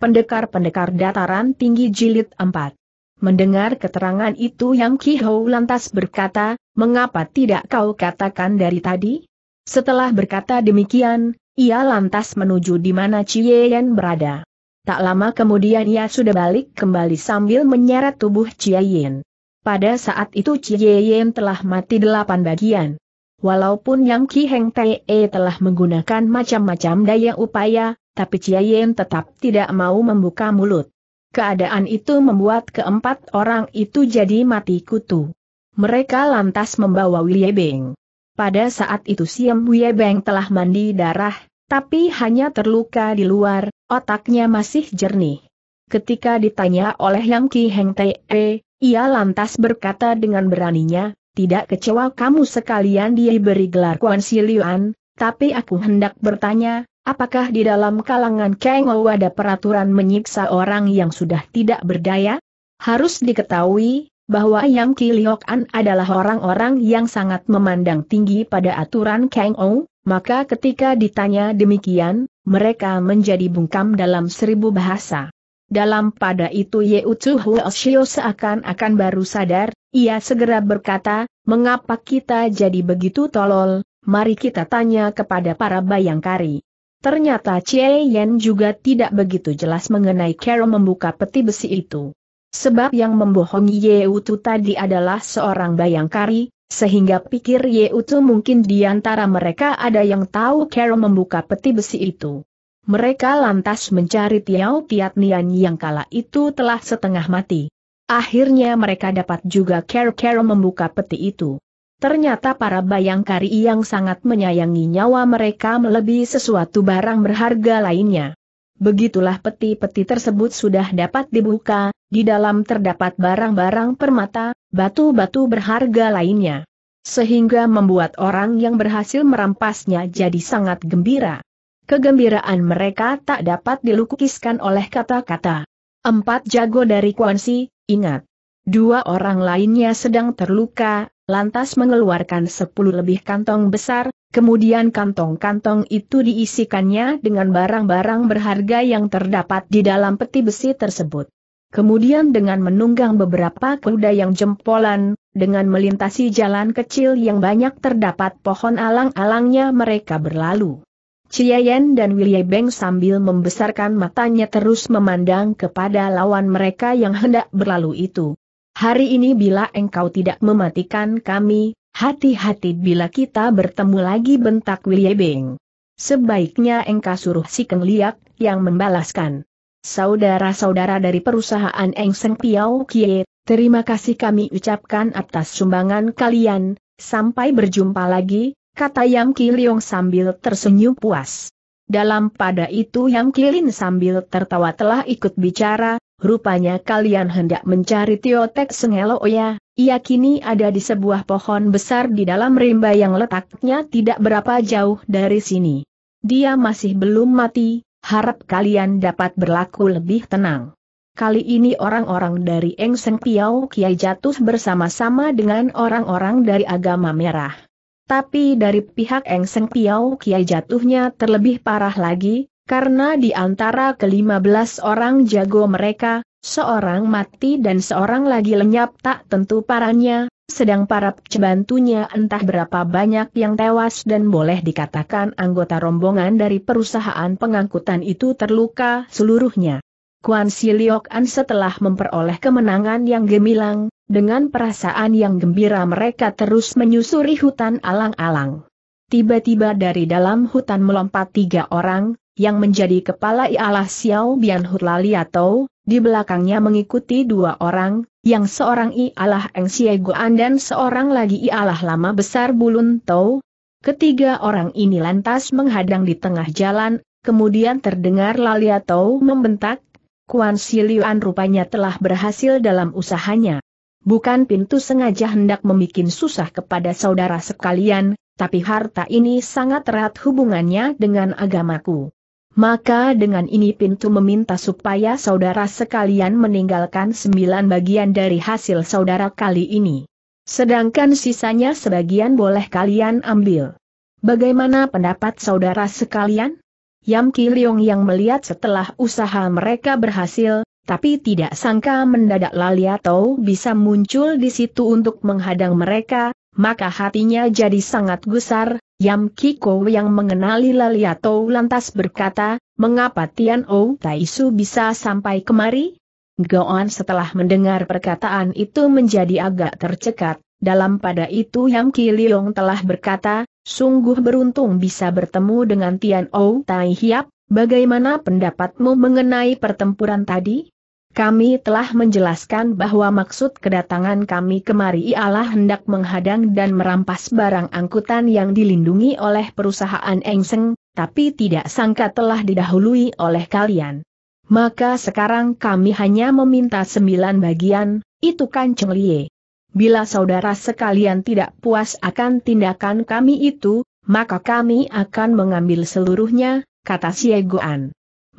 Pendekar-pendekar dataran tinggi jilid 4. Mendengar keterangan itu Yang Kihou lantas berkata, mengapa tidak kau katakan dari tadi? Setelah berkata demikian, ia lantas menuju di mana Yen berada. Tak lama kemudian ia sudah balik kembali sambil menyeret tubuh Yen. Pada saat itu Yen telah mati delapan bagian. Walaupun Yang Ki Heng Te telah menggunakan macam-macam daya upaya, tapi Chia Yen tetap tidak mau membuka mulut. Keadaan itu membuat keempat orang itu jadi mati kutu. Mereka lantas membawa Wiebeng. Pada saat itu Siam Wiebeng telah mandi darah, tapi hanya terluka di luar, otaknya masih jernih. Ketika ditanya oleh Yang Ki Heng Te, ia lantas berkata dengan beraninya, tidak kecewa kamu sekalian diberi gelar Kuan Siliuan, tapi aku hendak bertanya, Apakah di dalam kalangan Kengou ada peraturan menyiksa orang yang sudah tidak berdaya? Harus diketahui, bahwa Yang Kiliok'an adalah orang-orang yang sangat memandang tinggi pada aturan Kengou, maka ketika ditanya demikian, mereka menjadi bungkam dalam seribu bahasa. Dalam pada itu Ye Utsu Huoshio seakan-akan baru sadar, ia segera berkata, mengapa kita jadi begitu tolol, mari kita tanya kepada para bayangkari. Ternyata Chie Yen juga tidak begitu jelas mengenai Carol membuka peti besi itu. Sebab yang membohongi Utu tadi adalah seorang bayangkari, sehingga pikir Ye Utu mungkin di antara mereka ada yang tahu Carol membuka peti besi itu. Mereka lantas mencari Tiao Tiat Nian yang kala itu telah setengah mati. Akhirnya mereka dapat juga Carol Carol membuka peti itu. Ternyata para bayangkari yang sangat menyayangi nyawa mereka melebihi sesuatu barang berharga lainnya. Begitulah peti-peti tersebut sudah dapat dibuka, di dalam terdapat barang-barang permata, batu-batu berharga lainnya. Sehingga membuat orang yang berhasil merampasnya jadi sangat gembira. Kegembiraan mereka tak dapat dilukiskan oleh kata-kata. Empat jago dari Kuansi, ingat. Dua orang lainnya sedang terluka, lantas mengeluarkan sepuluh lebih kantong besar, kemudian kantong-kantong itu diisikannya dengan barang-barang berharga yang terdapat di dalam peti besi tersebut. Kemudian dengan menunggang beberapa kuda yang jempolan, dengan melintasi jalan kecil yang banyak terdapat pohon alang-alangnya mereka berlalu. Ciayan dan Beng sambil membesarkan matanya terus memandang kepada lawan mereka yang hendak berlalu itu. Hari ini bila engkau tidak mematikan kami, hati-hati bila kita bertemu lagi bentak Wiliebeng. Sebaiknya engkau suruh si Keng Liak, yang membalaskan. Saudara-saudara dari perusahaan Eng Seng Piao Kie, terima kasih kami ucapkan atas sumbangan kalian, sampai berjumpa lagi, kata Yang Kiliong sambil tersenyum puas. Dalam pada itu Yang Kilin sambil tertawa telah ikut bicara, Rupanya kalian hendak mencari Tiotek Sengelo oh ya, ia kini ada di sebuah pohon besar di dalam rimba yang letaknya tidak berapa jauh dari sini. Dia masih belum mati, harap kalian dapat berlaku lebih tenang. Kali ini orang-orang dari Eng Seng Piau Kiai jatuh bersama-sama dengan orang-orang dari agama merah. Tapi dari pihak Eng Seng Piau Kiai jatuhnya terlebih parah lagi, karena di antara kelima belas orang jago mereka, seorang mati dan seorang lagi lenyap tak tentu parahnya, sedang para pembantunya entah berapa banyak yang tewas dan boleh dikatakan anggota rombongan dari perusahaan pengangkutan itu terluka seluruhnya. Kuan Siliok setelah memperoleh kemenangan yang gemilang, dengan perasaan yang gembira mereka terus menyusuri hutan alang-alang. Tiba-tiba dari dalam hutan melompat tiga orang, yang menjadi kepala ialah Xiao Bian Laliato, di belakangnya mengikuti dua orang, yang seorang ialah Eng Siegoan dan seorang lagi ialah Lama Besar Bulun Tau. Ketiga orang ini lantas menghadang di tengah jalan, kemudian terdengar Laliato membentak, Kuan Siliuan rupanya telah berhasil dalam usahanya. Bukan pintu sengaja hendak membuat susah kepada saudara sekalian, tapi harta ini sangat erat hubungannya dengan agamaku. Maka dengan ini pintu meminta supaya saudara sekalian meninggalkan sembilan bagian dari hasil saudara kali ini. Sedangkan sisanya sebagian boleh kalian ambil. Bagaimana pendapat saudara sekalian? Yam Kiliong yang melihat setelah usaha mereka berhasil, tapi tidak sangka mendadak Laliato bisa muncul di situ untuk menghadang mereka, maka hatinya jadi sangat gusar, Yam Kiko yang mengenali Laliato lantas berkata, mengapa Tian Ou Taisu bisa sampai kemari? Goan setelah mendengar perkataan itu menjadi agak tercekat, dalam pada itu Yam Kiliong telah berkata, sungguh beruntung bisa bertemu dengan Tian Ou Tai Hiap, bagaimana pendapatmu mengenai pertempuran tadi? Kami telah menjelaskan bahwa maksud kedatangan kami kemari ialah hendak menghadang dan merampas barang angkutan yang dilindungi oleh perusahaan Engseng, tapi tidak sangka telah didahului oleh kalian. Maka sekarang kami hanya meminta sembilan bagian, itu kan Cheng Lie. Bila saudara sekalian tidak puas akan tindakan kami itu, maka kami akan mengambil seluruhnya, kata Siegoan.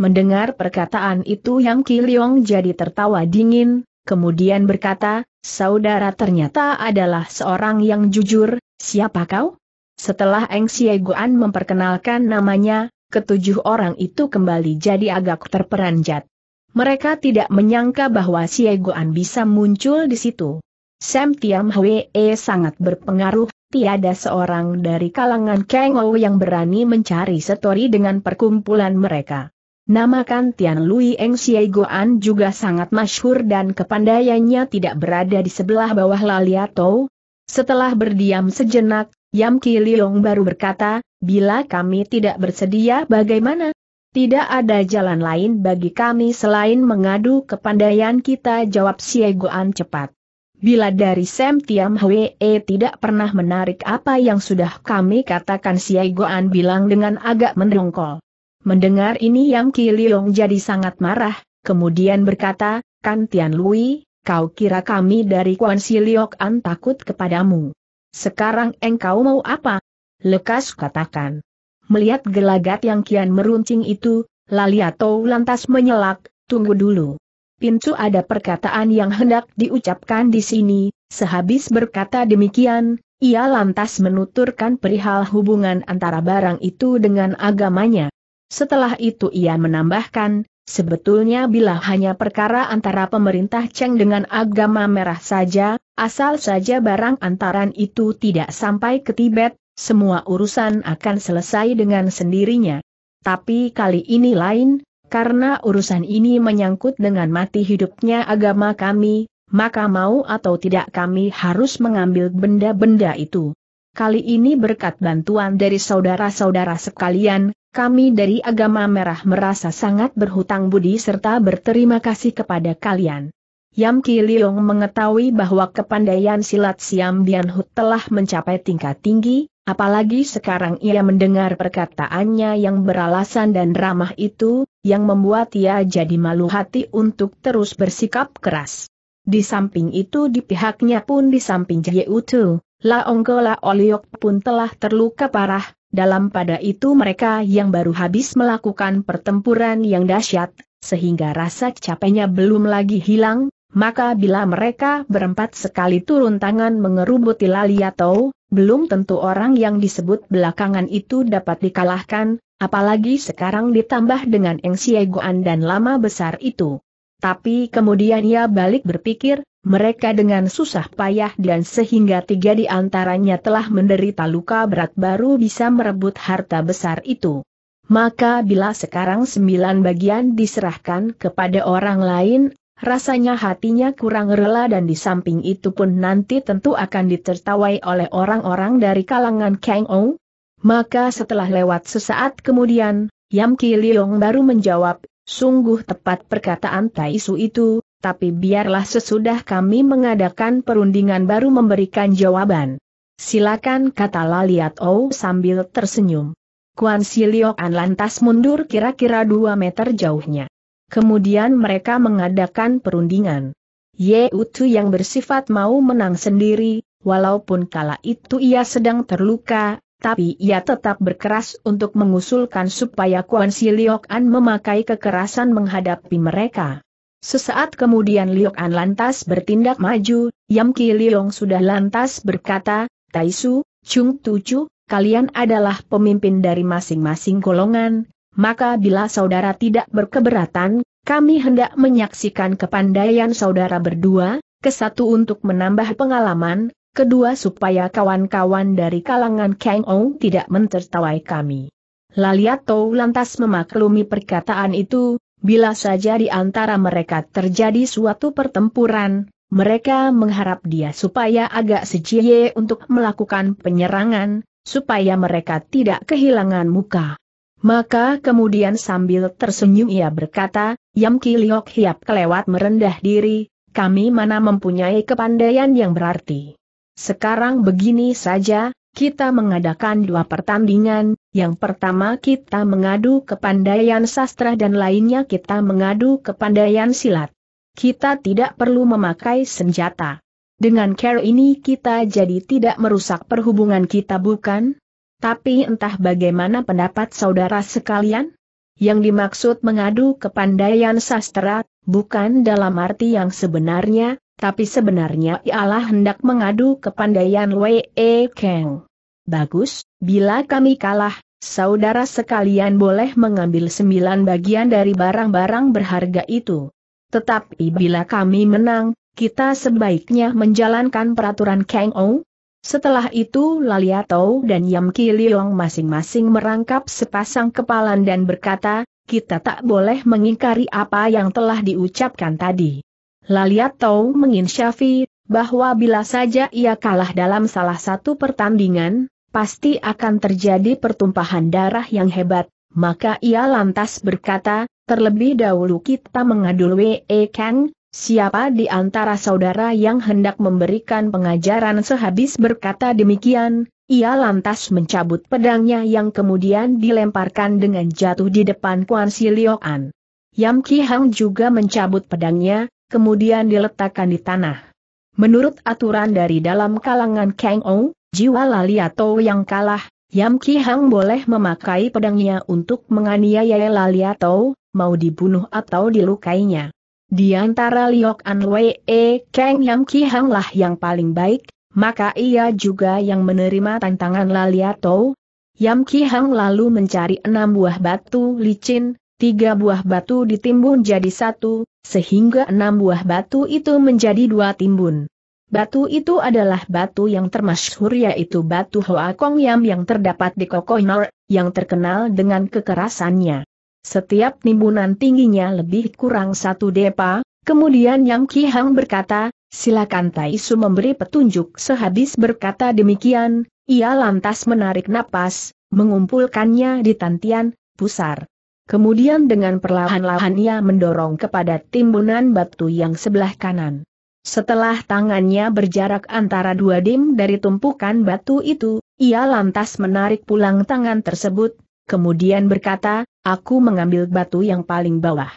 Mendengar perkataan itu Yang Kiliong jadi tertawa dingin, kemudian berkata, Saudara ternyata adalah seorang yang jujur, siapa kau? Setelah Eng Xieguan memperkenalkan namanya, ketujuh orang itu kembali jadi agak terperanjat. Mereka tidak menyangka bahwa Xieguan bisa muncul di situ. Sam Tiam Hwee sangat berpengaruh, tiada seorang dari kalangan Kang yang berani mencari setori dengan perkumpulan mereka. Namakan Tian Lui Eng Xie Goan juga sangat masyhur dan kepandaiannya tidak berada di sebelah bawah Laliatou. Setelah berdiam sejenak, Yam Kiliong baru berkata, bila kami tidak bersedia bagaimana? Tidak ada jalan lain bagi kami selain mengadu kepandaian kita jawab Xie Goan cepat. Bila dari Sam Tiam Hwee tidak pernah menarik apa yang sudah kami katakan Xie Goan bilang dengan agak mendongkol. Mendengar ini Yang Kiliong jadi sangat marah, kemudian berkata, Kan Tian Lui, kau kira kami dari Kuan Siliok An takut kepadamu. Sekarang engkau mau apa? Lekas katakan. Melihat gelagat yang kian meruncing itu, Laliato lantas menyelak, tunggu dulu. Pincu ada perkataan yang hendak diucapkan di sini, sehabis berkata demikian, ia lantas menuturkan perihal hubungan antara barang itu dengan agamanya. Setelah itu ia menambahkan, sebetulnya bila hanya perkara antara pemerintah Cheng dengan agama merah saja, asal saja barang antaran itu tidak sampai ke Tibet, semua urusan akan selesai dengan sendirinya. Tapi kali ini lain, karena urusan ini menyangkut dengan mati hidupnya agama kami, maka mau atau tidak kami harus mengambil benda-benda itu. Kali ini berkat bantuan dari saudara-saudara sekalian, kami dari agama merah merasa sangat berhutang budi serta berterima kasih kepada kalian. Yam Ki Leong mengetahui bahwa kepandaian silat Siam Bian Hut telah mencapai tingkat tinggi, apalagi sekarang ia mendengar perkataannya yang beralasan dan ramah itu, yang membuat ia jadi malu hati untuk terus bersikap keras. Di samping itu di pihaknya pun di samping Jie Utu, Onggola Oliok pun telah terluka parah, dalam pada itu mereka yang baru habis melakukan pertempuran yang dahsyat, sehingga rasa capeknya belum lagi hilang, maka bila mereka berempat sekali turun tangan mengerubuti Laliato, belum tentu orang yang disebut belakangan itu dapat dikalahkan, apalagi sekarang ditambah dengan Eng Siegoan dan lama besar itu. Tapi kemudian ia balik berpikir, mereka dengan susah payah dan sehingga tiga di antaranya telah menderita luka berat baru bisa merebut harta besar itu. Maka bila sekarang sembilan bagian diserahkan kepada orang lain, rasanya hatinya kurang rela dan di samping itu pun nanti tentu akan ditertawai oleh orang-orang dari kalangan Kang Ong. Maka setelah lewat sesaat kemudian, Yam Ki Liong baru menjawab, sungguh tepat perkataan Taisu itu, tapi biarlah sesudah kami mengadakan perundingan baru memberikan jawaban. Silakan kata Laliat O sambil tersenyum. Kuan Siliokan lantas mundur kira-kira dua meter jauhnya. Kemudian mereka mengadakan perundingan. Ye Utu yang bersifat mau menang sendiri, walaupun kala itu ia sedang terluka, tapi ia tetap berkeras untuk mengusulkan supaya Kuan Siliokan memakai kekerasan menghadapi mereka. Sesaat kemudian Liok An lantas bertindak maju, Yam Ki Liong sudah lantas berkata, Taisu, Chung Tucu, kalian adalah pemimpin dari masing-masing golongan, maka bila saudara tidak berkeberatan, kami hendak menyaksikan kepandaian saudara berdua, kesatu untuk menambah pengalaman, kedua supaya kawan-kawan dari kalangan Kang Ong tidak mentertawai kami. Laliato lantas memaklumi perkataan itu, Bila saja di antara mereka terjadi suatu pertempuran, mereka mengharap dia supaya agak sejiye untuk melakukan penyerangan, supaya mereka tidak kehilangan muka. Maka kemudian sambil tersenyum ia berkata, Yam Ki Liok Hiap kelewat merendah diri, kami mana mempunyai kepandaian yang berarti. Sekarang begini saja, kita mengadakan dua pertandingan, yang pertama kita mengadu kepandaian sastra dan lainnya kita mengadu kepandaian silat. Kita tidak perlu memakai senjata. Dengan care ini kita jadi tidak merusak perhubungan kita bukan? Tapi entah bagaimana pendapat saudara sekalian? Yang dimaksud mengadu kepandaian sastra, bukan dalam arti yang sebenarnya, tapi sebenarnya ialah hendak mengadu ke pandaian Wei e Kang. Bagus, bila kami kalah, saudara sekalian boleh mengambil sembilan bagian dari barang-barang berharga itu. Tetapi bila kami menang, kita sebaiknya menjalankan peraturan Kang Ou. Setelah itu Laliato dan Yam Kiliong masing-masing merangkap sepasang kepalan dan berkata, kita tak boleh mengingkari apa yang telah diucapkan tadi. Laliat tahu, menginsyafi, bahwa bila saja ia kalah dalam salah satu pertandingan, pasti akan terjadi pertumpahan darah yang hebat, maka ia lantas berkata, terlebih dahulu kita mengadul W.E. Kang, siapa di antara saudara yang hendak memberikan pengajaran sehabis berkata demikian, ia lantas mencabut pedangnya yang kemudian dilemparkan dengan jatuh di depan Kuan An. Yam Ki Hang juga mencabut pedangnya, kemudian diletakkan di tanah. Menurut aturan dari dalam kalangan Kang Ou, jiwa Laliato yang kalah, Yam Ki Hang boleh memakai pedangnya untuk menganiaya Laliato, mau dibunuh atau dilukainya. Di antara Liok An Wei, e, Kang Yam Ki Hang lah yang paling baik, maka ia juga yang menerima tantangan Laliato. Yam Ki Hang lalu mencari enam buah batu licin, tiga buah batu ditimbun jadi satu, sehingga enam buah batu itu menjadi dua timbun. Batu itu adalah batu yang termasyhur yaitu batu Hoa Kong Yam yang terdapat di kokonor, yang terkenal dengan kekerasannya. Setiap timbunan tingginya lebih kurang satu depa, kemudian Yang Ki Hang berkata, silakan Tai su memberi petunjuk sehabis berkata demikian, ia lantas menarik napas, mengumpulkannya di tantian, pusar. Kemudian dengan perlahan-lahan ia mendorong kepada timbunan batu yang sebelah kanan. Setelah tangannya berjarak antara dua dim dari tumpukan batu itu, ia lantas menarik pulang tangan tersebut, kemudian berkata, aku mengambil batu yang paling bawah.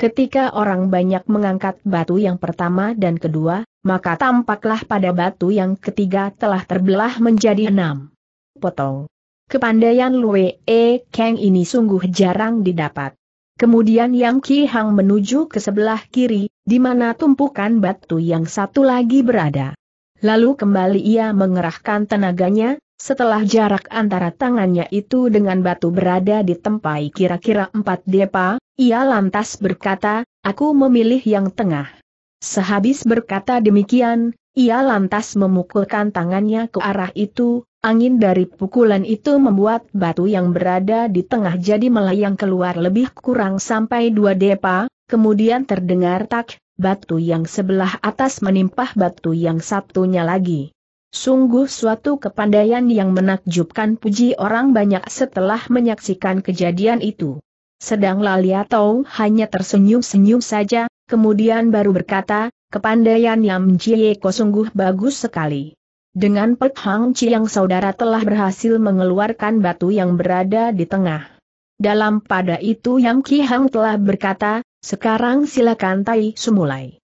Ketika orang banyak mengangkat batu yang pertama dan kedua, maka tampaklah pada batu yang ketiga telah terbelah menjadi enam. Potong. Kepandaian Lue E Kang ini sungguh jarang didapat. Kemudian Yang Ki Hang menuju ke sebelah kiri, di mana tumpukan batu yang satu lagi berada. Lalu kembali ia mengerahkan tenaganya, setelah jarak antara tangannya itu dengan batu berada di tempai kira-kira empat depa, ia lantas berkata, aku memilih yang tengah. Sehabis berkata demikian, ia lantas memukulkan tangannya ke arah itu, Angin dari pukulan itu membuat batu yang berada di tengah jadi melayang keluar lebih kurang sampai dua depa, kemudian terdengar tak, batu yang sebelah atas menimpah batu yang satunya lagi. Sungguh suatu kepandaian yang menakjubkan puji orang banyak setelah menyaksikan kejadian itu. Sedang Laliatou hanya tersenyum-senyum saja, kemudian baru berkata, kepandaian yang menjieko sungguh bagus sekali. Dengan Pek Hang Chiang saudara telah berhasil mengeluarkan batu yang berada di tengah. Dalam pada itu Yang Ki Hang telah berkata, sekarang silakan Tai semulai.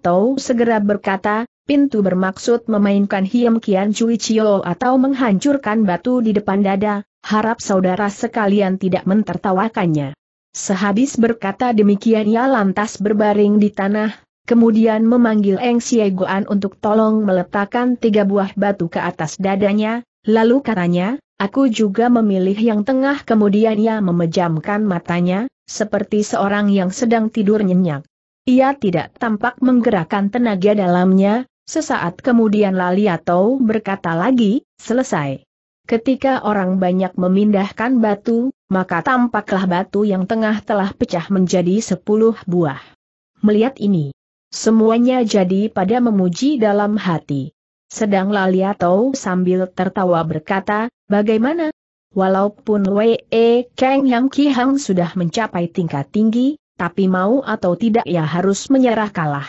Tau segera berkata, pintu bermaksud memainkan Hiam Kian Cui Chio atau menghancurkan batu di depan dada, harap saudara sekalian tidak mentertawakannya. Sehabis berkata demikian ia lantas berbaring di tanah, kemudian memanggil Eng Siegoan untuk tolong meletakkan tiga buah batu ke atas dadanya, lalu katanya, aku juga memilih yang tengah kemudian ia memejamkan matanya, seperti seorang yang sedang tidur nyenyak. Ia tidak tampak menggerakkan tenaga dalamnya, sesaat kemudian Lali atau berkata lagi, selesai. Ketika orang banyak memindahkan batu, maka tampaklah batu yang tengah telah pecah menjadi sepuluh buah. Melihat ini, Semuanya jadi pada memuji dalam hati. Sedang Laliato sambil tertawa berkata, bagaimana? Walaupun Wee Kang Yang Kihang sudah mencapai tingkat tinggi, tapi mau atau tidak ya harus menyerah kalah.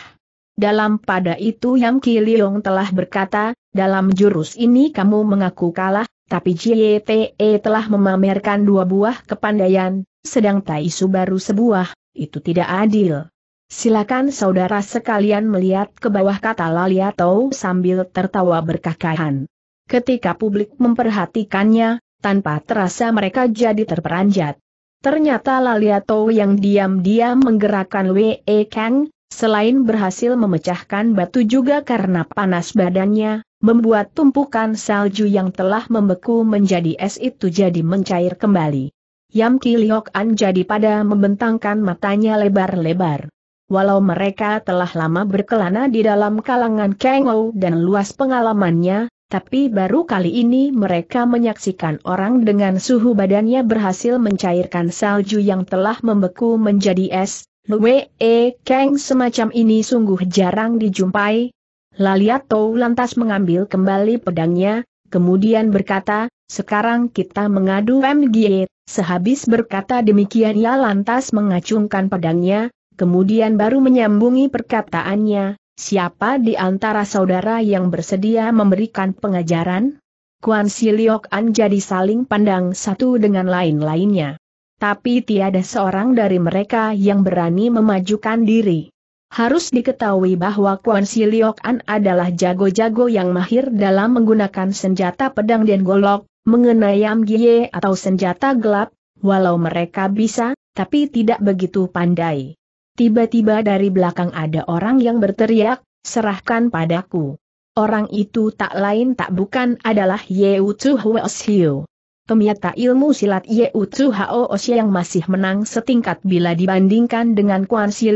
Dalam pada itu Yang Ki Kiliong telah berkata, dalam jurus ini kamu mengaku kalah, tapi JTE e telah memamerkan dua buah kepandaian, sedang Taisu baru sebuah, itu tidak adil. Silakan saudara sekalian melihat ke bawah kata Laliatou sambil tertawa berkakahan. Ketika publik memperhatikannya, tanpa terasa mereka jadi terperanjat. Ternyata Laliatou yang diam-diam menggerakkan Wei Kang, selain berhasil memecahkan batu juga karena panas badannya, membuat tumpukan salju yang telah membeku menjadi es itu jadi mencair kembali. Yam Kiliok An jadi pada membentangkan matanya lebar-lebar. Walau mereka telah lama berkelana di dalam kalangan Kengou dan luas pengalamannya, tapi baru kali ini mereka menyaksikan orang dengan suhu badannya berhasil mencairkan salju yang telah membeku menjadi es. Lue e, Keng semacam ini sungguh jarang dijumpai. Laliato lantas mengambil kembali pedangnya, kemudian berkata, sekarang kita mengadu MG. E. Sehabis berkata demikian ia lantas mengacungkan pedangnya, Kemudian baru menyambungi perkataannya, siapa di antara saudara yang bersedia memberikan pengajaran? Kuan Siliok An jadi saling pandang satu dengan lain-lainnya. Tapi tiada seorang dari mereka yang berani memajukan diri. Harus diketahui bahwa Kuan Siliok An adalah jago-jago yang mahir dalam menggunakan senjata pedang dan golok, mengenai amgie atau senjata gelap, walau mereka bisa, tapi tidak begitu pandai. Tiba-tiba dari belakang ada orang yang berteriak, serahkan padaku. Orang itu tak lain tak bukan adalah Yeu Chu Hwe Hiu. Pemiata ilmu silat Yeu Chu Hao yang masih menang setingkat bila dibandingkan dengan Kuan Si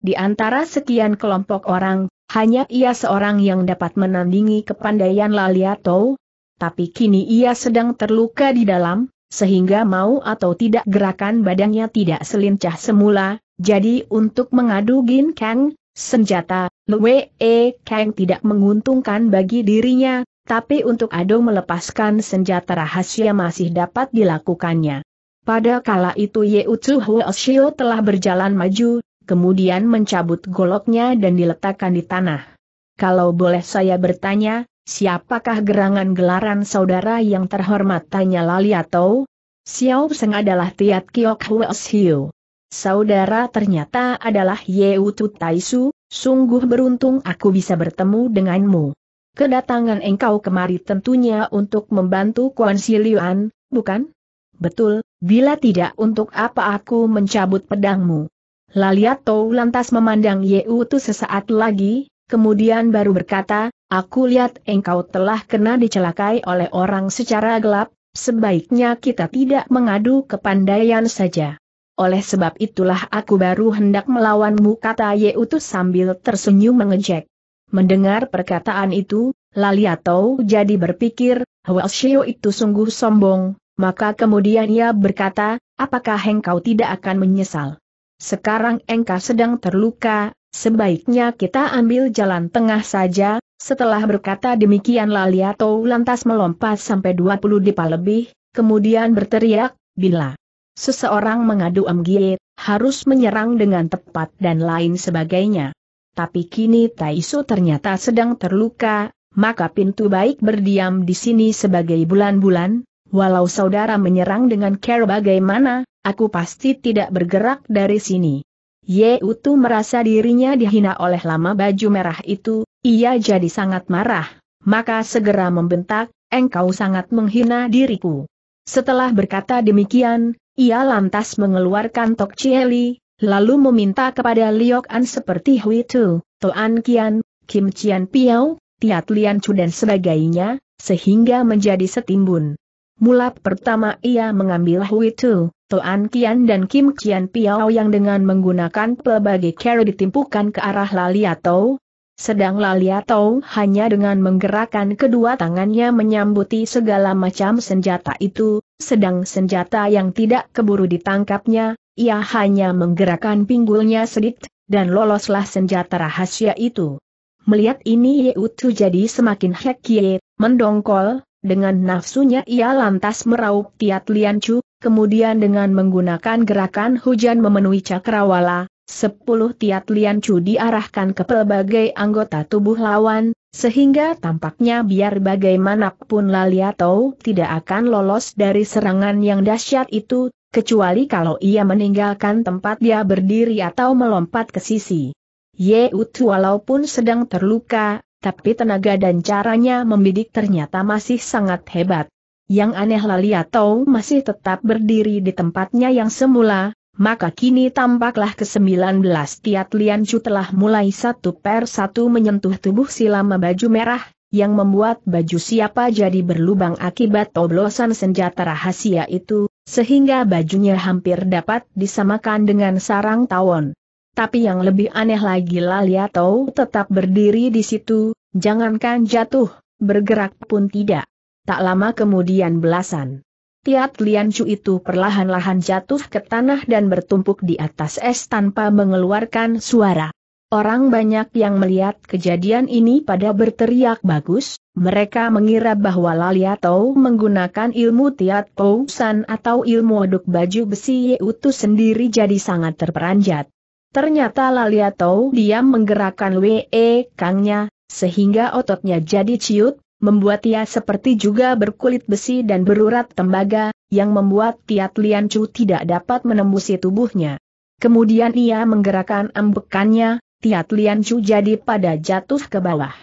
di antara sekian kelompok orang, hanya ia seorang yang dapat menandingi kepandaian Laliato. Tapi kini ia sedang terluka di dalam, sehingga mau atau tidak gerakan badannya tidak selincah semula, jadi untuk mengadu Gin Kang, senjata, Lwe E Kang tidak menguntungkan bagi dirinya, tapi untuk Ado melepaskan senjata rahasia masih dapat dilakukannya. Pada kala itu Ye Utsu Shio telah berjalan maju, kemudian mencabut goloknya dan diletakkan di tanah. Kalau boleh saya bertanya, Siapakah gerangan gelaran saudara yang terhormat tanya Laliato? Xiao Seng adalah Tiat Kiok Saudara ternyata adalah Yeutu Taisu, sungguh beruntung aku bisa bertemu denganmu. Kedatangan engkau kemari tentunya untuk membantu Kuan Siliuan, bukan? Betul, bila tidak untuk apa aku mencabut pedangmu? Laliato lantas memandang Yeutu sesaat lagi, kemudian baru berkata, Aku lihat engkau telah kena dicelakai oleh orang secara gelap, sebaiknya kita tidak mengadu kepandaian saja. Oleh sebab itulah aku baru hendak melawanmu kata Ye Utus sambil tersenyum mengejek. Mendengar perkataan itu, Laliato jadi berpikir, Shio itu sungguh sombong, maka kemudian ia berkata, apakah engkau tidak akan menyesal? Sekarang engkau sedang terluka, sebaiknya kita ambil jalan tengah saja, setelah berkata demikian Laliato lantas melompat sampai 20 dipa lebih, kemudian berteriak, bila seseorang mengadu Amgie, harus menyerang dengan tepat dan lain sebagainya. Tapi kini Taisu ternyata sedang terluka, maka pintu baik berdiam di sini sebagai bulan-bulan, walau saudara menyerang dengan care bagaimana, aku pasti tidak bergerak dari sini. Ye Utu merasa dirinya dihina oleh lama baju merah itu, ia jadi sangat marah, maka segera membentak, engkau sangat menghina diriku. Setelah berkata demikian, ia lantas mengeluarkan Tok Chieli, lalu meminta kepada Liok An seperti Hui Tu, Toan Kian, Kim Chian Piao, Tiat Lian Chu dan sebagainya, sehingga menjadi setimbun. Mula pertama ia mengambil Hui Tu, Toan Kian dan Kim Chian Piao yang dengan menggunakan pelbagai cara ditimpukan ke arah Laliatou, sedang Lalia hanya dengan menggerakkan kedua tangannya menyambuti segala macam senjata itu, sedang senjata yang tidak keburu ditangkapnya, ia hanya menggerakkan pinggulnya sedikit, dan loloslah senjata rahasia itu. Melihat ini Yeutu jadi semakin hekye, mendongkol, dengan nafsunya ia lantas meraup Tiat Liancu, kemudian dengan menggunakan gerakan hujan memenuhi cakrawala, Sepuluh tiat cu diarahkan ke pelbagai anggota tubuh lawan, sehingga tampaknya biar bagaimanapun Laliato tidak akan lolos dari serangan yang dahsyat itu, kecuali kalau ia meninggalkan tempat dia berdiri atau melompat ke sisi. Yeut walaupun sedang terluka, tapi tenaga dan caranya membidik ternyata masih sangat hebat. Yang aneh Laliato masih tetap berdiri di tempatnya yang semula, maka kini tampaklah kesembilan belas Tiat Chu telah mulai satu per satu menyentuh tubuh silama baju merah, yang membuat baju siapa jadi berlubang akibat toblosan senjata rahasia itu, sehingga bajunya hampir dapat disamakan dengan sarang tawon. Tapi yang lebih aneh lagi Tau tetap berdiri di situ, jangankan jatuh, bergerak pun tidak. Tak lama kemudian belasan Lian Chu itu perlahan-lahan jatuh ke tanah dan bertumpuk di atas es tanpa mengeluarkan suara. Orang banyak yang melihat kejadian ini pada berteriak bagus, mereka mengira bahwa Lalia Tau menggunakan ilmu Tiat Pousan atau ilmu aduk baju besi Yeutu sendiri jadi sangat terperanjat. Ternyata Lalia Tau diam menggerakkan WE Kangnya, sehingga ototnya jadi ciut, membuat ia seperti juga berkulit besi dan berurat tembaga, yang membuat Tiat Liancu tidak dapat menembusi tubuhnya. Kemudian ia menggerakkan ambekannya, Tiat Liancu jadi pada jatuh ke bawah.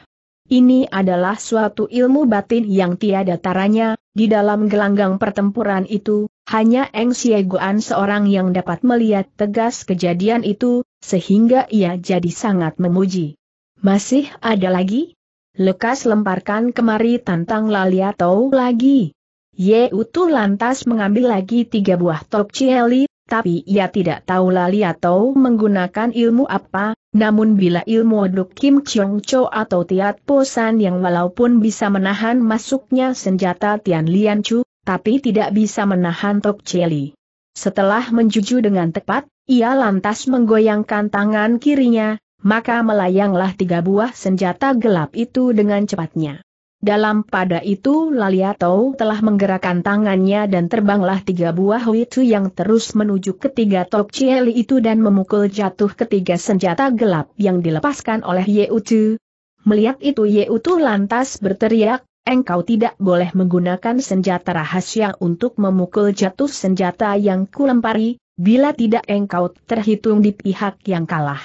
Ini adalah suatu ilmu batin yang tiada taranya, di dalam gelanggang pertempuran itu, hanya Eng Sieguan seorang yang dapat melihat tegas kejadian itu, sehingga ia jadi sangat memuji. Masih ada lagi? Lekas lemparkan kemari tantang tau lagi. Ye Utu lantas mengambil lagi tiga buah tok cieli, tapi ia tidak tahu tau menggunakan ilmu apa, namun bila ilmu Duk Kim Chong Cho atau Tiat Posan yang walaupun bisa menahan masuknya senjata Tian Lian Chu, tapi tidak bisa menahan tok cieli. Setelah menjuju dengan tepat, ia lantas menggoyangkan tangan kirinya, maka melayanglah tiga buah senjata gelap itu dengan cepatnya. Dalam pada itu Laliato telah menggerakkan tangannya dan terbanglah tiga buah witu yang terus menuju ketiga Tok Chieli itu dan memukul jatuh ketiga senjata gelap yang dilepaskan oleh Yeutu. Melihat itu Yeutu lantas berteriak, engkau tidak boleh menggunakan senjata rahasia untuk memukul jatuh senjata yang kulempari, bila tidak engkau terhitung di pihak yang kalah.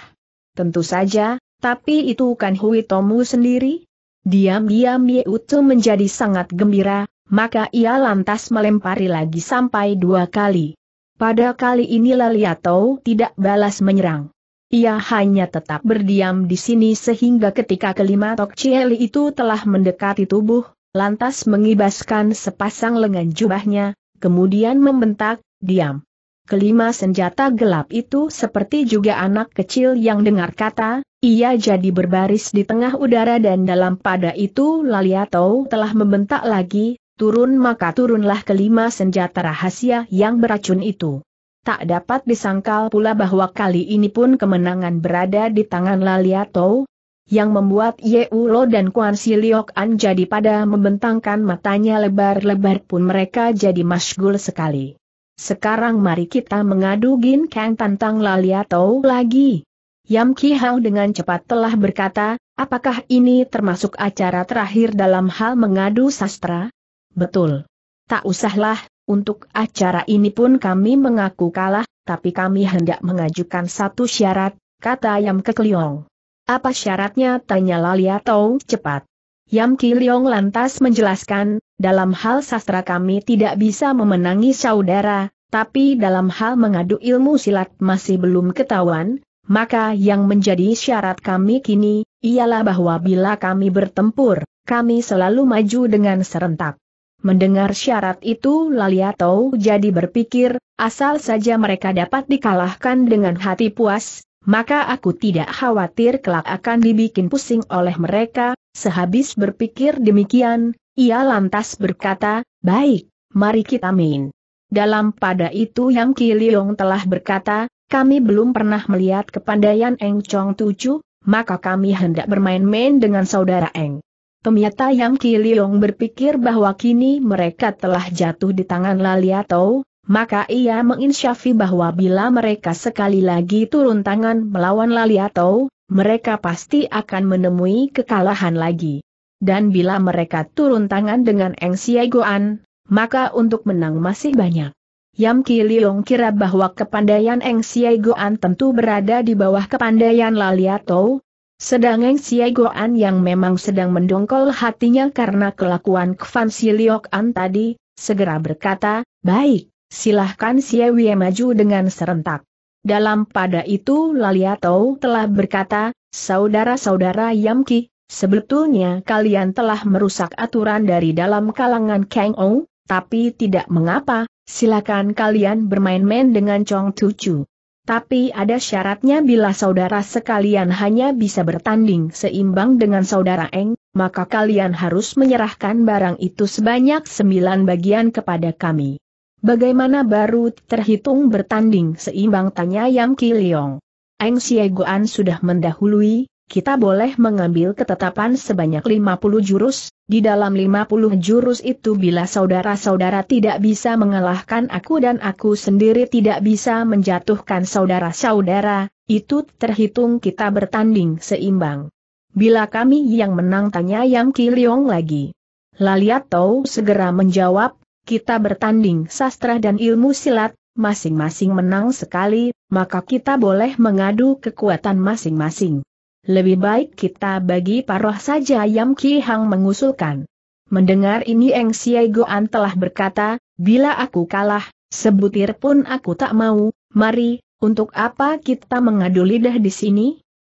Tentu saja, tapi itu kan Hui Tomu sendiri. Diam-diam Ye Utu menjadi sangat gembira, maka ia lantas melempari lagi sampai dua kali. Pada kali ini Laliato tidak balas menyerang. Ia hanya tetap berdiam di sini sehingga ketika kelima Tok Cieli itu telah mendekati tubuh, lantas mengibaskan sepasang lengan jubahnya, kemudian membentak, diam kelima senjata gelap itu seperti juga anak kecil yang dengar kata, ia jadi berbaris di tengah udara dan dalam pada itu Laliato telah membentak lagi, turun maka turunlah kelima senjata rahasia yang beracun itu. Tak dapat disangkal pula bahwa kali ini pun kemenangan berada di tangan Laliato, yang membuat Ye Ulo dan Kuan Siliok An jadi pada membentangkan matanya lebar-lebar pun mereka jadi masgul sekali. Sekarang mari kita mengadu Gin Kang tentang Laliatou lagi. Yam Ki Hao dengan cepat telah berkata, apakah ini termasuk acara terakhir dalam hal mengadu sastra? Betul. Tak usahlah, untuk acara ini pun kami mengaku kalah, tapi kami hendak mengajukan satu syarat, kata Yam Kekliong. Apa syaratnya? Tanya Laliatou cepat. Yam Kiliong lantas menjelaskan, dalam hal sastra kami tidak bisa memenangi saudara, tapi dalam hal mengadu ilmu silat masih belum ketahuan, maka yang menjadi syarat kami kini, ialah bahwa bila kami bertempur, kami selalu maju dengan serentak. Mendengar syarat itu Laliato jadi berpikir, asal saja mereka dapat dikalahkan dengan hati puas, maka aku tidak khawatir kelak akan dibikin pusing oleh mereka, sehabis berpikir demikian, ia lantas berkata, baik, mari kita main. Dalam pada itu Yang Kiliong telah berkata, kami belum pernah melihat kepandaian Eng Chong Tujuh, maka kami hendak bermain-main dengan saudara Eng. Ternyata Yang Kiliong berpikir bahwa kini mereka telah jatuh di tangan Laliatou, maka ia menginsyafi bahwa bila mereka sekali lagi turun tangan melawan Laliatou, mereka pasti akan menemui kekalahan lagi dan bila mereka turun tangan dengan Eng Goan, maka untuk menang masih banyak. Yam Ki kira bahwa kepandaian Eng Goan tentu berada di bawah kepandaian Laliatou, sedang Eng Goan yang memang sedang mendongkol hatinya karena kelakuan Kvan Siliokan tadi, segera berkata, baik, silahkan Siewie maju dengan serentak. Dalam pada itu Laliatou telah berkata, saudara-saudara Yamki, Sebetulnya kalian telah merusak aturan dari dalam kalangan Kang Ou, tapi tidak mengapa, silakan kalian bermain-main dengan Chong Chu. Tapi ada syaratnya bila saudara sekalian hanya bisa bertanding seimbang dengan saudara Eng, maka kalian harus menyerahkan barang itu sebanyak sembilan bagian kepada kami. Bagaimana baru terhitung bertanding seimbang tanya Yam Ki Leong. Eng Sieguan sudah mendahului, kita boleh mengambil ketetapan sebanyak 50 jurus, di dalam 50 jurus itu bila saudara-saudara tidak bisa mengalahkan aku dan aku sendiri tidak bisa menjatuhkan saudara-saudara, itu terhitung kita bertanding seimbang. Bila kami yang menang tanya yang kiliong lagi. Laliat tahu segera menjawab, kita bertanding sastra dan ilmu silat, masing-masing menang sekali, maka kita boleh mengadu kekuatan masing-masing. Lebih baik kita bagi paroh saja Yam Ki Hang mengusulkan. Mendengar ini Eng Siai Goan telah berkata, bila aku kalah, sebutir pun aku tak mau, mari, untuk apa kita mengadu lidah di sini?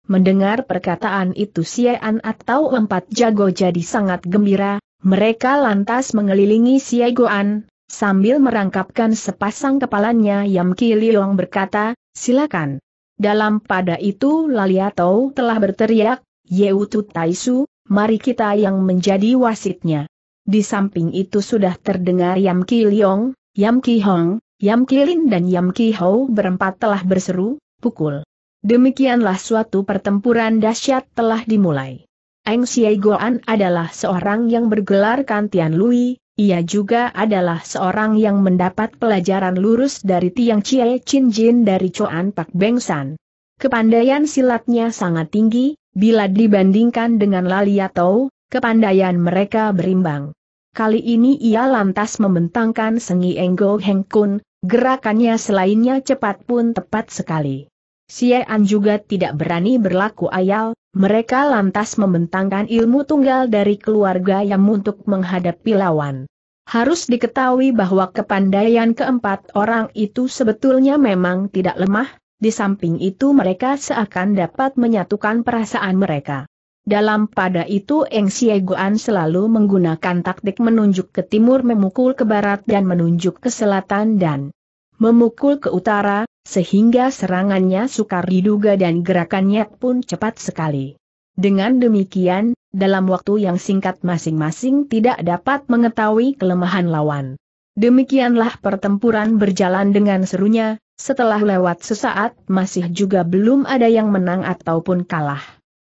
Mendengar perkataan itu An atau empat jago jadi sangat gembira, mereka lantas mengelilingi Siai Goan, sambil merangkapkan sepasang kepalanya Yam Ki Liong berkata, silakan. Dalam pada itu Laliatou telah berteriak, Yeutu Taisu, mari kita yang menjadi wasitnya. Di samping itu sudah terdengar Yam Ki Leong, Yam Ki Hong, Yam Ki Lin dan Yam Ki Hou berempat telah berseru, pukul. Demikianlah suatu pertempuran dahsyat telah dimulai. Eng Siai Goan adalah seorang yang bergelar Kantian Lui, ia juga adalah seorang yang mendapat pelajaran lurus dari Tiang Chie Chin Jin dari Choan Pak Beng San. Kepandaian silatnya sangat tinggi, bila dibandingkan dengan Laliatou, kepandaian mereka berimbang. Kali ini ia lantas membentangkan sengi Enggo Heng Kun, gerakannya selainnya cepat pun tepat sekali. Siaan juga tidak berani berlaku ayal, mereka lantas membentangkan ilmu tunggal dari keluarga yang untuk menghadapi lawan. Harus diketahui bahwa kepandaian keempat orang itu sebetulnya memang tidak lemah, di samping itu mereka seakan dapat menyatukan perasaan mereka. Dalam pada itu Eng Guan selalu menggunakan taktik menunjuk ke timur memukul ke barat dan menunjuk ke selatan dan memukul ke utara, sehingga serangannya sukar diduga dan gerakannya pun cepat sekali. Dengan demikian, dalam waktu yang singkat masing-masing tidak dapat mengetahui kelemahan lawan. Demikianlah pertempuran berjalan dengan serunya, setelah lewat sesaat masih juga belum ada yang menang ataupun kalah.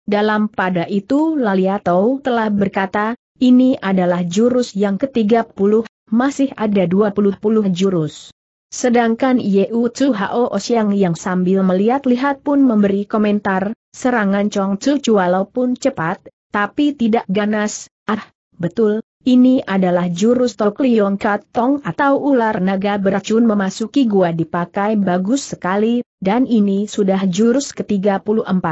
Dalam pada itu Laliato telah berkata, ini adalah jurus yang ke-30, masih ada 20 puluh jurus. Sedangkan Yeu Chu Hao Osiang yang sambil melihat-lihat pun memberi komentar, Serangan Chong Tzu walaupun cepat, tapi tidak ganas, ah, betul, ini adalah jurus Tok Liong Tong atau ular naga beracun memasuki gua dipakai bagus sekali, dan ini sudah jurus ke-34.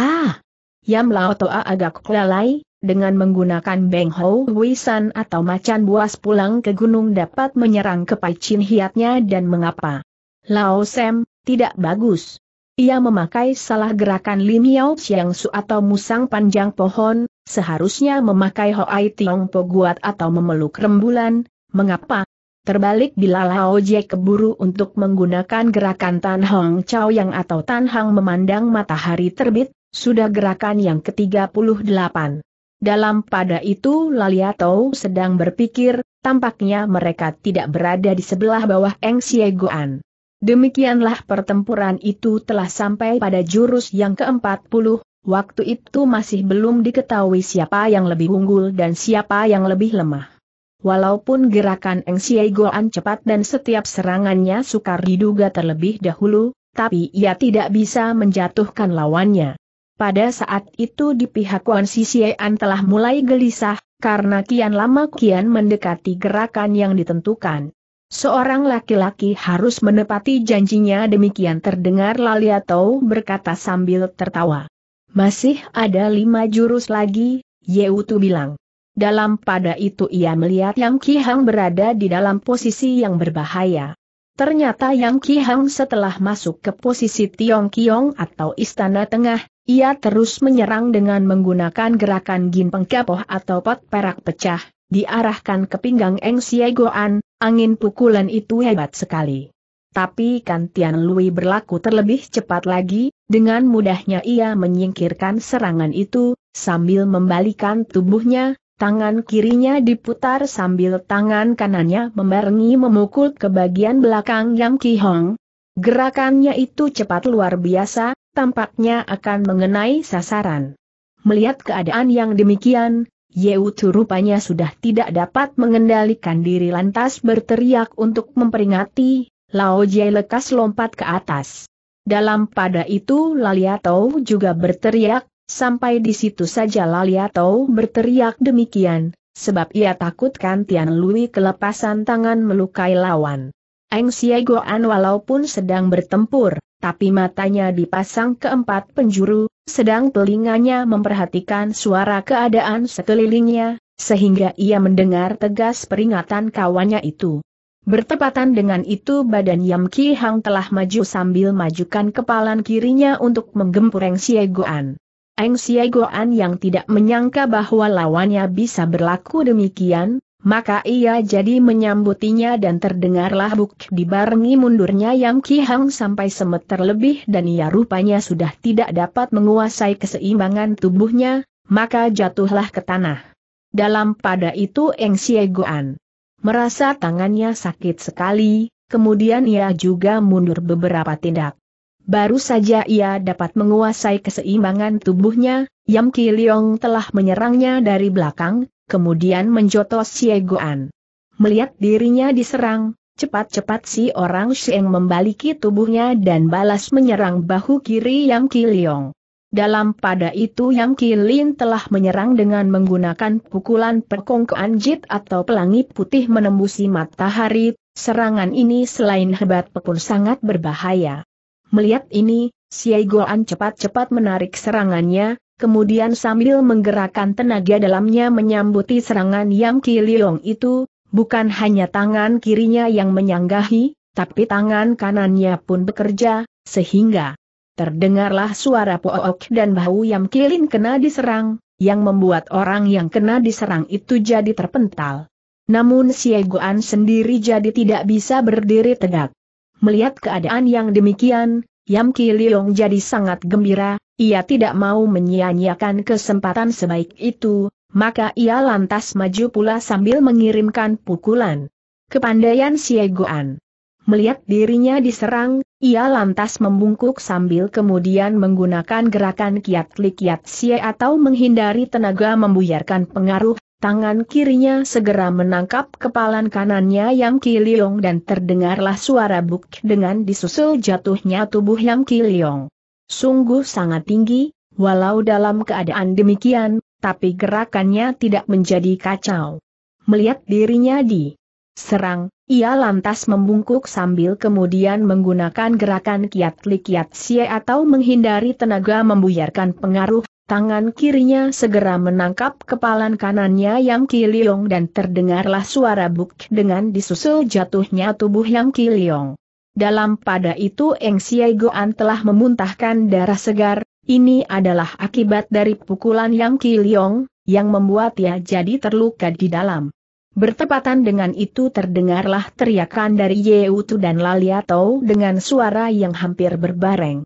Ah! Yam Lao Toa agak kelalai, dengan menggunakan Beng Ho Wisan atau macan buas pulang ke gunung dapat menyerang ke Pai Chin hiatnya dan mengapa. Lao Sem, tidak bagus. Ia memakai salah gerakan Lim Yau Siang Su atau musang panjang pohon, seharusnya memakai Hoai Tiong Po Guat atau memeluk rembulan, mengapa? Terbalik bila Lao Jie keburu untuk menggunakan gerakan Tan Hong Chao yang atau Tan Hang memandang matahari terbit, sudah gerakan yang ke-38. Dalam pada itu Lalia Tau sedang berpikir, tampaknya mereka tidak berada di sebelah bawah Eng Xie Goan. Demikianlah pertempuran itu telah sampai pada jurus yang ke-40, waktu itu masih belum diketahui siapa yang lebih unggul dan siapa yang lebih lemah. Walaupun gerakan Eng Siai Goan cepat dan setiap serangannya sukar diduga terlebih dahulu, tapi ia tidak bisa menjatuhkan lawannya. Pada saat itu di pihak Wan An telah mulai gelisah, karena kian lama kian mendekati gerakan yang ditentukan. Seorang laki-laki harus menepati janjinya demikian terdengar Laliatou berkata sambil tertawa. Masih ada lima jurus lagi, Yeutu bilang. Dalam pada itu ia melihat Yang Kihang berada di dalam posisi yang berbahaya. Ternyata Yang Kihang setelah masuk ke posisi Tiong Kiong atau Istana Tengah, ia terus menyerang dengan menggunakan gerakan Gin Pengkapoh atau pot perak pecah, diarahkan ke pinggang Eng Siegoan, Angin pukulan itu hebat sekali. Tapi kan Tian Lui berlaku terlebih cepat lagi, dengan mudahnya ia menyingkirkan serangan itu, sambil membalikan tubuhnya, tangan kirinya diputar sambil tangan kanannya membarengi memukul ke bagian belakang Yang Ki Hong. Gerakannya itu cepat luar biasa, tampaknya akan mengenai sasaran. Melihat keadaan yang demikian, Yeutu rupanya sudah tidak dapat mengendalikan diri lantas berteriak untuk memperingati, Lao Jie lekas lompat ke atas. Dalam pada itu Laliatou juga berteriak, sampai di situ saja Laliatou berteriak demikian, sebab ia takutkan Tian Lui kelepasan tangan melukai lawan. Eng Siagoan walaupun sedang bertempur, tapi matanya dipasang ke empat penjuru, sedang telinganya memperhatikan suara keadaan sekelilingnya, sehingga ia mendengar tegas peringatan kawannya itu. Bertepatan dengan itu badan Yam Ki Hang telah maju sambil majukan kepalan kirinya untuk menggempur menggempureng Goan. Eng Goan yang tidak menyangka bahwa lawannya bisa berlaku demikian, maka ia jadi menyambutinya dan terdengarlah buk dibarengi mundurnya Yang Kihang sampai semeter lebih dan ia rupanya sudah tidak dapat menguasai keseimbangan tubuhnya, maka jatuhlah ke tanah. Dalam pada itu Eng Siegoan merasa tangannya sakit sekali, kemudian ia juga mundur beberapa tindak. Baru saja ia dapat menguasai keseimbangan tubuhnya, Yam Ki Leong telah menyerangnya dari belakang, kemudian menjotos Siegoan. Melihat dirinya diserang, cepat-cepat si orang Sheng membaliki tubuhnya dan balas menyerang bahu kiri Yang Kiliong. Dalam pada itu Yang Kilin telah menyerang dengan menggunakan pukulan perkongkoan jit atau pelangi putih menembusi matahari, serangan ini selain hebat pun sangat berbahaya. Melihat ini, Siegoan cepat-cepat menarik serangannya, kemudian sambil menggerakkan tenaga dalamnya menyambuti serangan Yam Ki Long itu, bukan hanya tangan kirinya yang menyanggahi, tapi tangan kanannya pun bekerja, sehingga terdengarlah suara pook dan bau Yam Kilin kena diserang, yang membuat orang yang kena diserang itu jadi terpental. Namun Sieguan sendiri jadi tidak bisa berdiri tegak. Melihat keadaan yang demikian, Yam Liong jadi sangat gembira, ia tidak mau menyia-nyiakan kesempatan sebaik itu, maka ia lantas maju pula sambil mengirimkan pukulan. Kepandaian Siegoan. Melihat dirinya diserang, ia lantas membungkuk sambil kemudian menggunakan gerakan kiat kiat sie atau menghindari tenaga membuyarkan pengaruh Tangan kirinya segera menangkap kepalan kanannya Yang Kiliong dan terdengarlah suara buk dengan disusul jatuhnya tubuh Yang Kiliong. Sungguh sangat tinggi, walau dalam keadaan demikian, tapi gerakannya tidak menjadi kacau. Melihat dirinya di serang, ia lantas membungkuk sambil kemudian menggunakan gerakan kiat kiat sie atau menghindari tenaga membuyarkan pengaruh Tangan kirinya segera menangkap kepalan kanannya Yang Kiliong dan terdengarlah suara buk dengan disusul jatuhnya tubuh Yang Kiliong. Dalam pada itu Eng Siai Goan telah memuntahkan darah segar, ini adalah akibat dari pukulan Yang Kiliong, yang membuat ia jadi terluka di dalam. Bertepatan dengan itu terdengarlah teriakan dari Yeutu dan Laliatou dengan suara yang hampir berbareng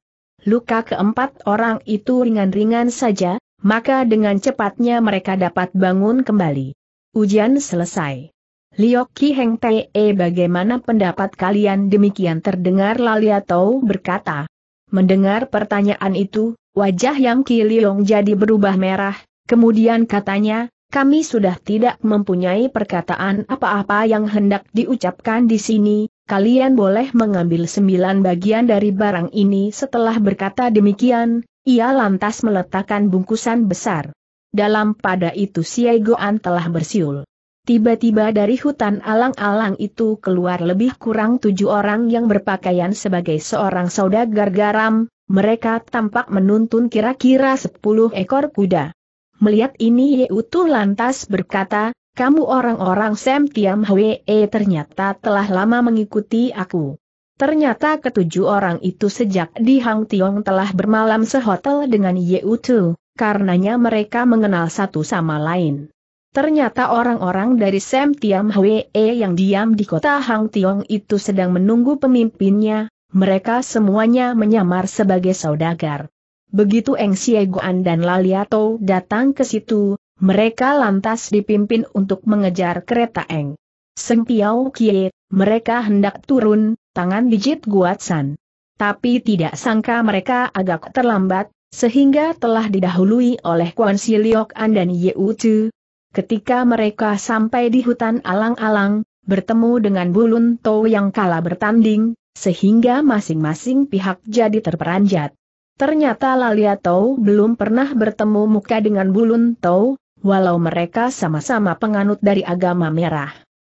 luka keempat orang itu ringan-ringan saja, maka dengan cepatnya mereka dapat bangun kembali. Ujian selesai. Liok Ki Heng Te bagaimana pendapat kalian demikian terdengar Lalia Tau berkata. Mendengar pertanyaan itu, wajah Yang Ki Liong jadi berubah merah, kemudian katanya, kami sudah tidak mempunyai perkataan apa-apa yang hendak diucapkan di sini, kalian boleh mengambil sembilan bagian dari barang ini setelah berkata demikian, ia lantas meletakkan bungkusan besar. Dalam pada itu Siai Goan telah bersiul. Tiba-tiba dari hutan alang-alang itu keluar lebih kurang tujuh orang yang berpakaian sebagai seorang saudagar garam, mereka tampak menuntun kira-kira sepuluh ekor kuda. Melihat ini Yeutu lantas berkata, kamu orang-orang Sam Tiam Hwee eh, ternyata telah lama mengikuti aku. Ternyata ketujuh orang itu sejak di Hang Tiong telah bermalam sehotel dengan Yeu Tu, karenanya mereka mengenal satu sama lain. Ternyata orang-orang dari Sam Tiam Hwee eh, yang diam di kota Hang Tiong itu sedang menunggu pemimpinnya, mereka semuanya menyamar sebagai saudagar. Begitu Eng Siegoan dan Laliato datang ke situ, mereka lantas dipimpin untuk mengejar kereta Eng. Seng Piao Kie, mereka hendak turun, tangan dijit san. Tapi tidak sangka mereka agak terlambat, sehingga telah didahului oleh Kuan Siliok An dan Yeu Ketika mereka sampai di hutan alang-alang, bertemu dengan Bulun To yang kalah bertanding, sehingga masing-masing pihak jadi terperanjat. Ternyata Lalia Tau belum pernah bertemu muka dengan Bulun Tau, walau mereka sama-sama penganut dari agama merah.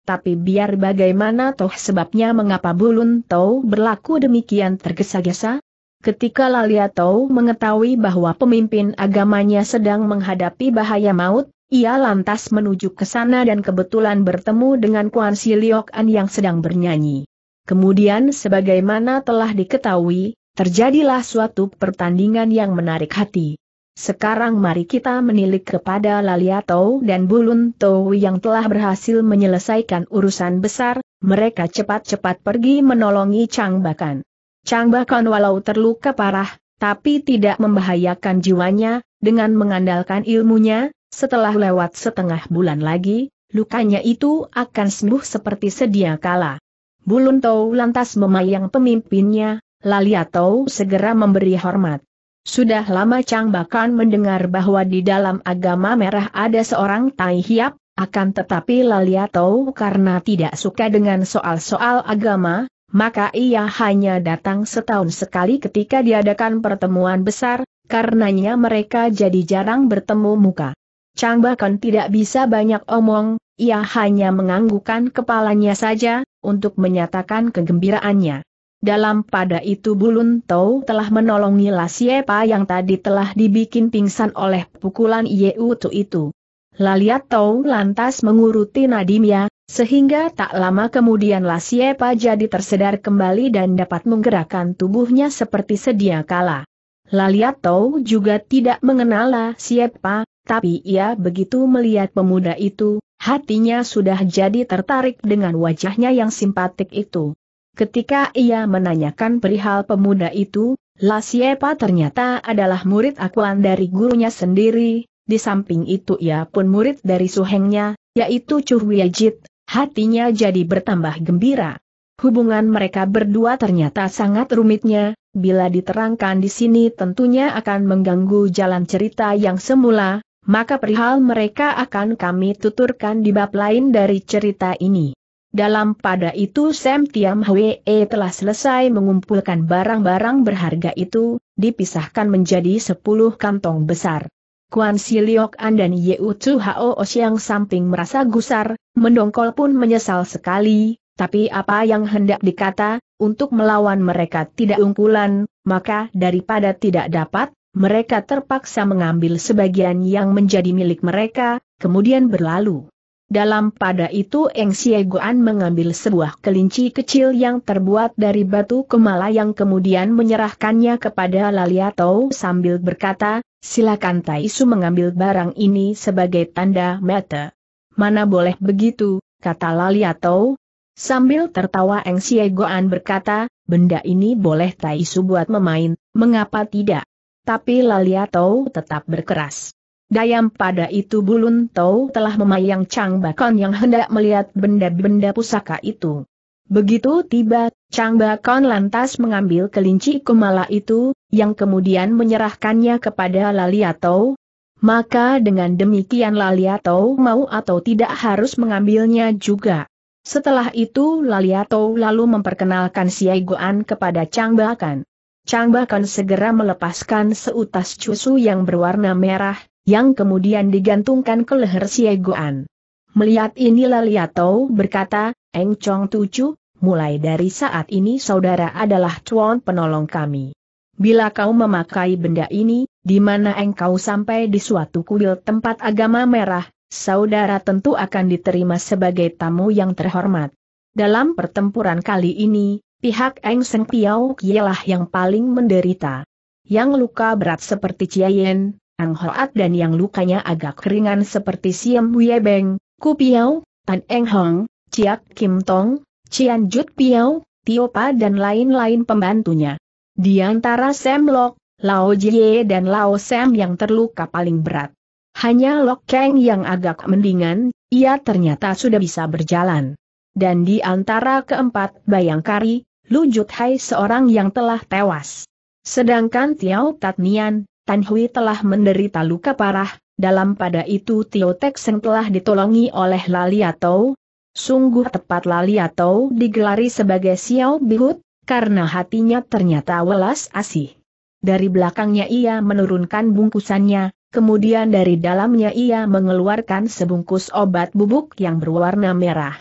Tapi biar bagaimana toh sebabnya mengapa Bulun Tau berlaku demikian tergesa-gesa? Ketika Lalia Tau mengetahui bahwa pemimpin agamanya sedang menghadapi bahaya maut, ia lantas menuju ke sana dan kebetulan bertemu dengan Kuan Siliok An yang sedang bernyanyi. Kemudian sebagaimana telah diketahui, terjadilah suatu pertandingan yang menarik hati. Sekarang mari kita menilik kepada Laliato dan Bulun Tau yang telah berhasil menyelesaikan urusan besar, mereka cepat-cepat pergi menolongi Chang Bakan. Chang Bakan walau terluka parah, tapi tidak membahayakan jiwanya, dengan mengandalkan ilmunya, setelah lewat setengah bulan lagi, lukanya itu akan sembuh seperti sedia kala. Bulun Tau lantas memayang pemimpinnya, Laliato segera memberi hormat. Sudah lama Chang Bakan mendengar bahwa di dalam agama merah ada seorang Tai Hiap, akan tetapi Lalia tahu karena tidak suka dengan soal-soal agama, maka ia hanya datang setahun sekali ketika diadakan pertemuan besar, karenanya mereka jadi jarang bertemu muka. Chang bahkan tidak bisa banyak omong, ia hanya menganggukkan kepalanya saja, untuk menyatakan kegembiraannya. Dalam pada itu Bulun Tau telah menolongi Lasiepa yang tadi telah dibikin pingsan oleh pukulan Yeutu itu. Laliat Tau lantas menguruti Nadimia, sehingga tak lama kemudian Lasiepa jadi tersedar kembali dan dapat menggerakkan tubuhnya seperti sedia kala. Laliat Tau juga tidak mengenal Lasiepa, tapi ia begitu melihat pemuda itu, hatinya sudah jadi tertarik dengan wajahnya yang simpatik itu. Ketika ia menanyakan perihal pemuda itu, Lasiepa ternyata adalah murid akuan dari gurunya sendiri, di samping itu ia pun murid dari suhengnya, yaitu Curwiajit, hatinya jadi bertambah gembira. Hubungan mereka berdua ternyata sangat rumitnya, bila diterangkan di sini tentunya akan mengganggu jalan cerita yang semula, maka perihal mereka akan kami tuturkan di bab lain dari cerita ini. Dalam pada itu Sam Tiam Hwee telah selesai mengumpulkan barang-barang berharga itu, dipisahkan menjadi sepuluh kantong besar. Kuan Siliok An dan Yeu Tsu Hao Osiang samping merasa gusar, mendongkol pun menyesal sekali, tapi apa yang hendak dikata, untuk melawan mereka tidak unggulan, maka daripada tidak dapat, mereka terpaksa mengambil sebagian yang menjadi milik mereka, kemudian berlalu. Dalam pada itu Eng Siegoan mengambil sebuah kelinci kecil yang terbuat dari batu kemala yang kemudian menyerahkannya kepada Laliatou sambil berkata, silakan Taisu mengambil barang ini sebagai tanda mata. Mana boleh begitu, kata Laliatou. Sambil tertawa Eng Siegoan berkata, benda ini boleh Taisu buat memain, mengapa tidak? Tapi Laliatou tetap berkeras. Dayam pada itu Bulun Tau telah memayang Chang Bakon yang hendak melihat benda-benda pusaka itu. Begitu tiba, Chang Bakon lantas mengambil kelinci kumala itu, yang kemudian menyerahkannya kepada Laliato. Maka dengan demikian Laliato mau atau tidak harus mengambilnya juga. Setelah itu Laliato lalu memperkenalkan si Aiguan kepada Chang Bakon. Chang Bakon segera melepaskan seutas cusu yang berwarna merah, yang kemudian digantungkan ke leher Siegoan. Melihat inilah Liatou berkata, Eng Chong Tucu, mulai dari saat ini saudara adalah cuan penolong kami. Bila kau memakai benda ini, di mana engkau sampai di suatu kuil tempat agama merah, saudara tentu akan diterima sebagai tamu yang terhormat. Dalam pertempuran kali ini, pihak Eng Seng Piao Kielah yang paling menderita. Yang luka berat seperti Ciyen. Ang Hoat dan yang lukanya agak keringan seperti Siem Ku Kupiao, Tan Eng Hong, Ciak Kim Tong, Cian Jut Piao, Tio Pa dan lain-lain pembantunya. Di antara Sam Lok, Lao Jie dan Lao Sam yang terluka paling berat. Hanya Lok Kang yang agak mendingan, ia ternyata sudah bisa berjalan. Dan di antara keempat bayangkari, Lu Jut Hai seorang yang telah tewas. Sedangkan Tiao Nian. Tan Hui telah menderita luka parah, dalam pada itu Tio Tek Seng telah ditolongi oleh atau Sungguh tepat atau digelari sebagai Xiao Bihut, karena hatinya ternyata welas asih. Dari belakangnya ia menurunkan bungkusannya, kemudian dari dalamnya ia mengeluarkan sebungkus obat bubuk yang berwarna merah.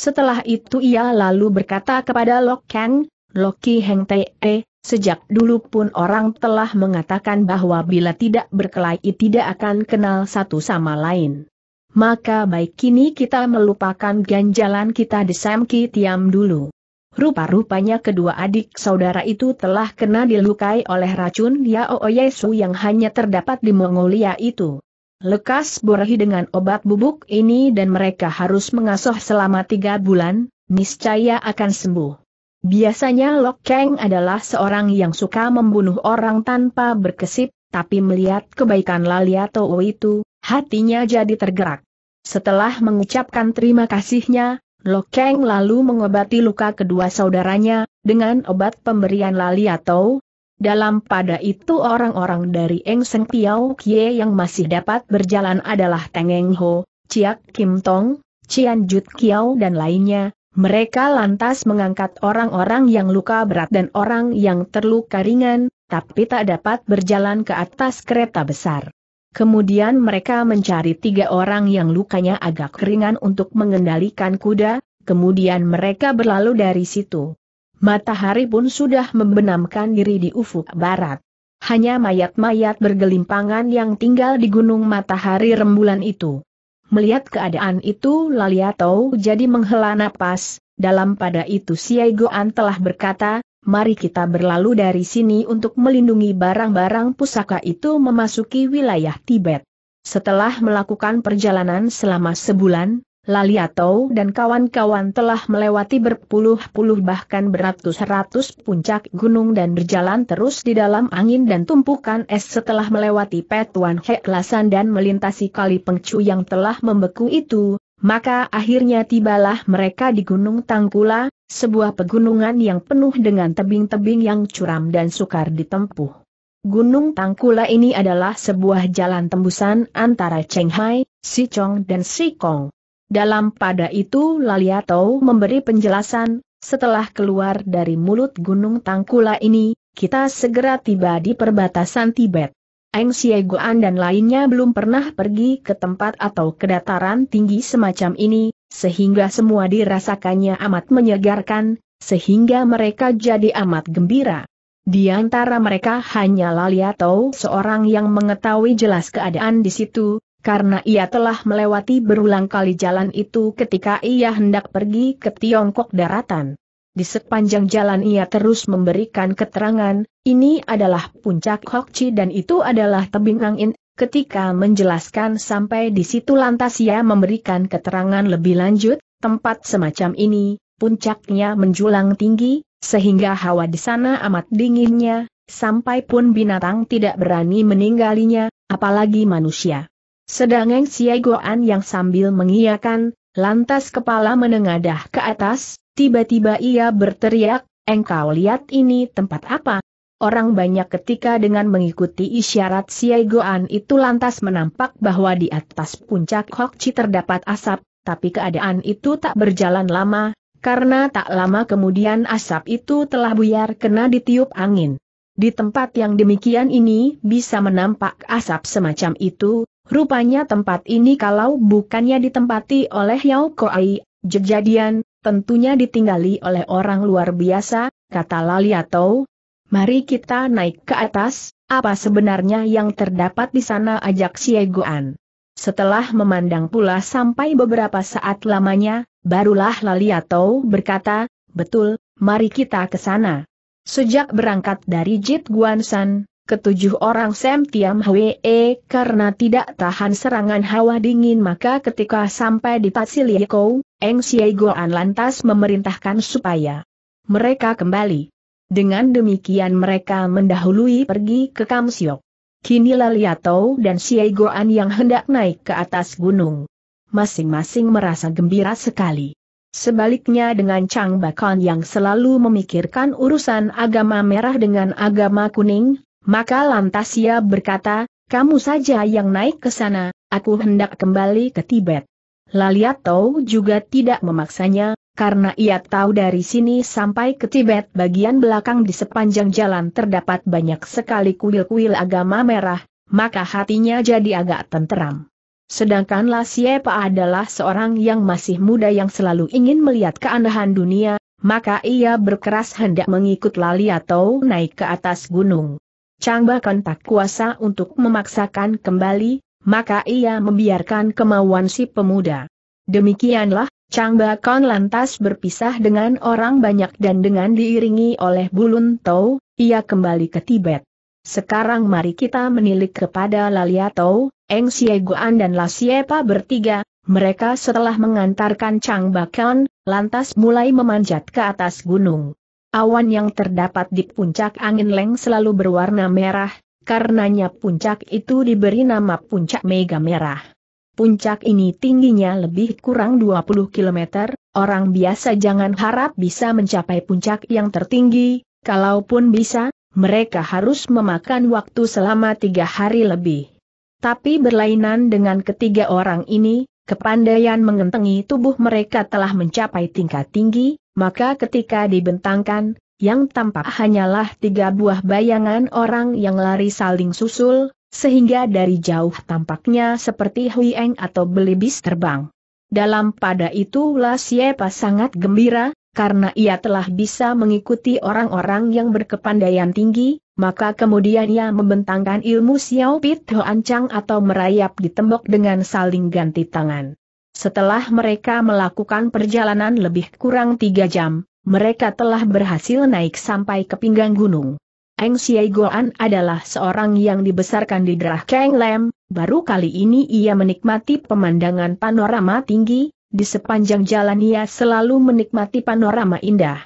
Setelah itu ia lalu berkata kepada Lok Kang, Loki Heng Te, eh, Sejak dulu pun orang telah mengatakan bahwa bila tidak berkelahi tidak akan kenal satu sama lain. Maka baik kini kita melupakan ganjalan kita di Samki Tiam dulu. Rupa-rupanya kedua adik saudara itu telah kena dilukai oleh racun Yao Yesu yang hanya terdapat di Mongolia itu. Lekas borahi dengan obat bubuk ini dan mereka harus mengasuh selama tiga bulan, niscaya akan sembuh. Biasanya Lok Kang adalah seorang yang suka membunuh orang tanpa berkesip, tapi melihat kebaikan Laliato itu, hatinya jadi tergerak. Setelah mengucapkan terima kasihnya, Lok Kang lalu mengobati luka kedua saudaranya, dengan obat pemberian Laliato. Dalam pada itu orang-orang dari Eng Seng Piao Kie yang masih dapat berjalan adalah Tengeng Ho, Chiak Kim Tong, Cian Jut Kiao dan lainnya, mereka lantas mengangkat orang-orang yang luka berat dan orang yang terluka ringan, tapi tak dapat berjalan ke atas kereta besar. Kemudian mereka mencari tiga orang yang lukanya agak ringan untuk mengendalikan kuda, kemudian mereka berlalu dari situ. Matahari pun sudah membenamkan diri di ufuk barat. Hanya mayat-mayat bergelimpangan yang tinggal di gunung matahari rembulan itu. Melihat keadaan itu Tau jadi menghela napas, dalam pada itu Siai Goan telah berkata, mari kita berlalu dari sini untuk melindungi barang-barang pusaka itu memasuki wilayah Tibet. Setelah melakukan perjalanan selama sebulan, Laliato dan kawan-kawan telah melewati berpuluh-puluh bahkan beratus-ratus puncak gunung dan berjalan terus di dalam angin dan tumpukan es setelah melewati petuan heklasan dan melintasi kali pengcu yang telah membeku itu, maka akhirnya tibalah mereka di Gunung Tangkula, sebuah pegunungan yang penuh dengan tebing-tebing yang curam dan sukar ditempuh. Gunung Tangkula ini adalah sebuah jalan tembusan antara Chenghai, Sichong dan Sikong. Dalam pada itu Laliatou memberi penjelasan, setelah keluar dari mulut Gunung Tangkula ini, kita segera tiba di perbatasan Tibet. Eng Siegoan dan lainnya belum pernah pergi ke tempat atau kedataran tinggi semacam ini, sehingga semua dirasakannya amat menyegarkan, sehingga mereka jadi amat gembira. Di antara mereka hanya Laliatou seorang yang mengetahui jelas keadaan di situ, karena ia telah melewati berulang kali jalan itu ketika ia hendak pergi ke Tiongkok daratan. Di sepanjang jalan ia terus memberikan keterangan, ini adalah puncak Hokchi dan itu adalah tebing angin, ketika menjelaskan sampai di situ lantas ia memberikan keterangan lebih lanjut, tempat semacam ini, puncaknya menjulang tinggi, sehingga hawa di sana amat dinginnya, sampai pun binatang tidak berani meninggalinya, apalagi manusia. Sedang Eng Goan yang sambil mengiyakan, lantas kepala menengadah ke atas, tiba-tiba ia berteriak, engkau lihat ini tempat apa? Orang banyak ketika dengan mengikuti isyarat Goan itu lantas menampak bahwa di atas puncak Hokchi terdapat asap, tapi keadaan itu tak berjalan lama, karena tak lama kemudian asap itu telah buyar kena ditiup angin. Di tempat yang demikian ini bisa menampak asap semacam itu, Rupanya tempat ini kalau bukannya ditempati oleh Yao Koai, jejadian, tentunya ditinggali oleh orang luar biasa, kata Laliato. Mari kita naik ke atas, apa sebenarnya yang terdapat di sana ajak Siegoan. Setelah memandang pula sampai beberapa saat lamanya, barulah Laliato berkata, betul, mari kita ke sana. Sejak berangkat dari Jit Guansan, ketujuh orang Sam Tiam Hwe eh, karena tidak tahan serangan hawa dingin maka ketika sampai di Tatsilieko, Eng Siai Goan lantas memerintahkan supaya mereka kembali. Dengan demikian mereka mendahului pergi ke Kamsiok. Kini Laliato dan Siai Goan yang hendak naik ke atas gunung. Masing-masing merasa gembira sekali. Sebaliknya dengan Chang Bakon yang selalu memikirkan urusan agama merah dengan agama kuning, maka lantas ia berkata, kamu saja yang naik ke sana, aku hendak kembali ke Tibet. Laliato juga tidak memaksanya, karena ia tahu dari sini sampai ke Tibet bagian belakang di sepanjang jalan terdapat banyak sekali kuil-kuil agama merah, maka hatinya jadi agak tenteram. Sedangkan Lasiepa adalah seorang yang masih muda yang selalu ingin melihat keanehan dunia, maka ia berkeras hendak mengikut Laliato naik ke atas gunung. Changba tak kuasa untuk memaksakan kembali, maka ia membiarkan kemauan si pemuda. Demikianlah, Changba Bakon lantas berpisah dengan orang banyak dan dengan diiringi oleh Bulun Tau, ia kembali ke Tibet. Sekarang mari kita menilik kepada Lalia Tau, Eng Guan dan Lasiepa bertiga, mereka setelah mengantarkan Changba Bakon, lantas mulai memanjat ke atas gunung. Awan yang terdapat di puncak angin leng selalu berwarna merah, karenanya puncak itu diberi nama puncak mega merah. Puncak ini tingginya lebih kurang 20 km, orang biasa jangan harap bisa mencapai puncak yang tertinggi, kalaupun bisa, mereka harus memakan waktu selama tiga hari lebih. Tapi berlainan dengan ketiga orang ini, kepandaian mengentengi tubuh mereka telah mencapai tingkat tinggi, maka ketika dibentangkan, yang tampak hanyalah tiga buah bayangan orang yang lari saling susul, sehingga dari jauh tampaknya seperti Huieng atau belibis terbang. Dalam pada itulah siapa sangat gembira, karena ia telah bisa mengikuti orang-orang yang berkepandaian tinggi, maka kemudian ia membentangkan ilmu Xiao Pit Ancang atau merayap di tembok dengan saling ganti tangan. Setelah mereka melakukan perjalanan lebih kurang tiga jam, mereka telah berhasil naik sampai ke pinggang gunung. Eng Siai Goan adalah seorang yang dibesarkan di daerah Keng Lem, baru kali ini ia menikmati pemandangan panorama tinggi, di sepanjang jalan ia selalu menikmati panorama indah.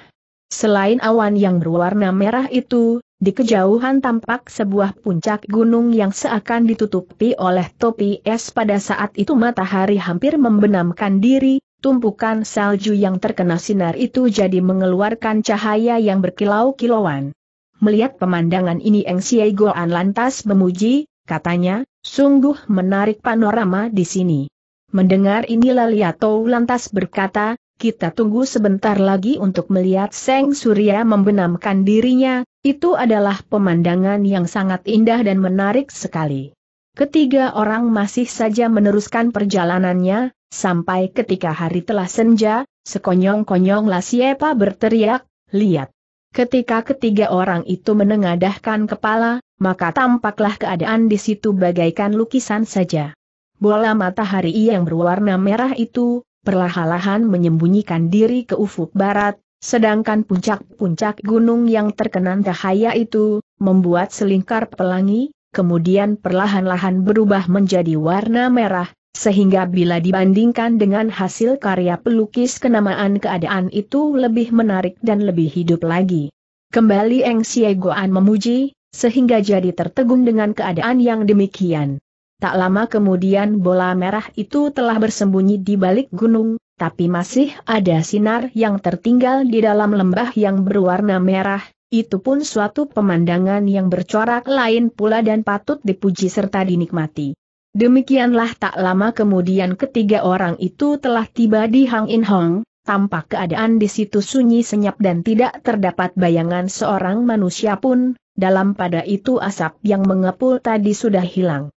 Selain awan yang berwarna merah itu, di kejauhan tampak sebuah puncak gunung yang seakan ditutupi oleh topi es pada saat itu matahari hampir membenamkan diri, tumpukan salju yang terkena sinar itu jadi mengeluarkan cahaya yang berkilau-kilauan. Melihat pemandangan ini Eng Siei Goan lantas memuji, katanya, sungguh menarik panorama di sini. Mendengar ini Laliato lantas berkata, kita tunggu sebentar lagi untuk melihat Seng Surya membenamkan dirinya, itu adalah pemandangan yang sangat indah dan menarik sekali. Ketiga orang masih saja meneruskan perjalanannya, sampai ketika hari telah senja, sekonyong-konyong siapa berteriak, lihat. Ketika ketiga orang itu menengadahkan kepala, maka tampaklah keadaan di situ bagaikan lukisan saja. Bola matahari yang berwarna merah itu, perlahan-lahan menyembunyikan diri ke ufuk barat, sedangkan puncak-puncak gunung yang terkena cahaya itu, membuat selingkar pelangi, kemudian perlahan-lahan berubah menjadi warna merah, sehingga bila dibandingkan dengan hasil karya pelukis kenamaan keadaan itu lebih menarik dan lebih hidup lagi. Kembali Eng Siegoan memuji, sehingga jadi tertegun dengan keadaan yang demikian. Tak lama kemudian bola merah itu telah bersembunyi di balik gunung, tapi masih ada sinar yang tertinggal di dalam lembah yang berwarna merah, itu pun suatu pemandangan yang bercorak lain pula dan patut dipuji serta dinikmati. Demikianlah tak lama kemudian ketiga orang itu telah tiba di Hang In Hong, tampak keadaan di situ sunyi senyap dan tidak terdapat bayangan seorang manusia pun, dalam pada itu asap yang mengepul tadi sudah hilang.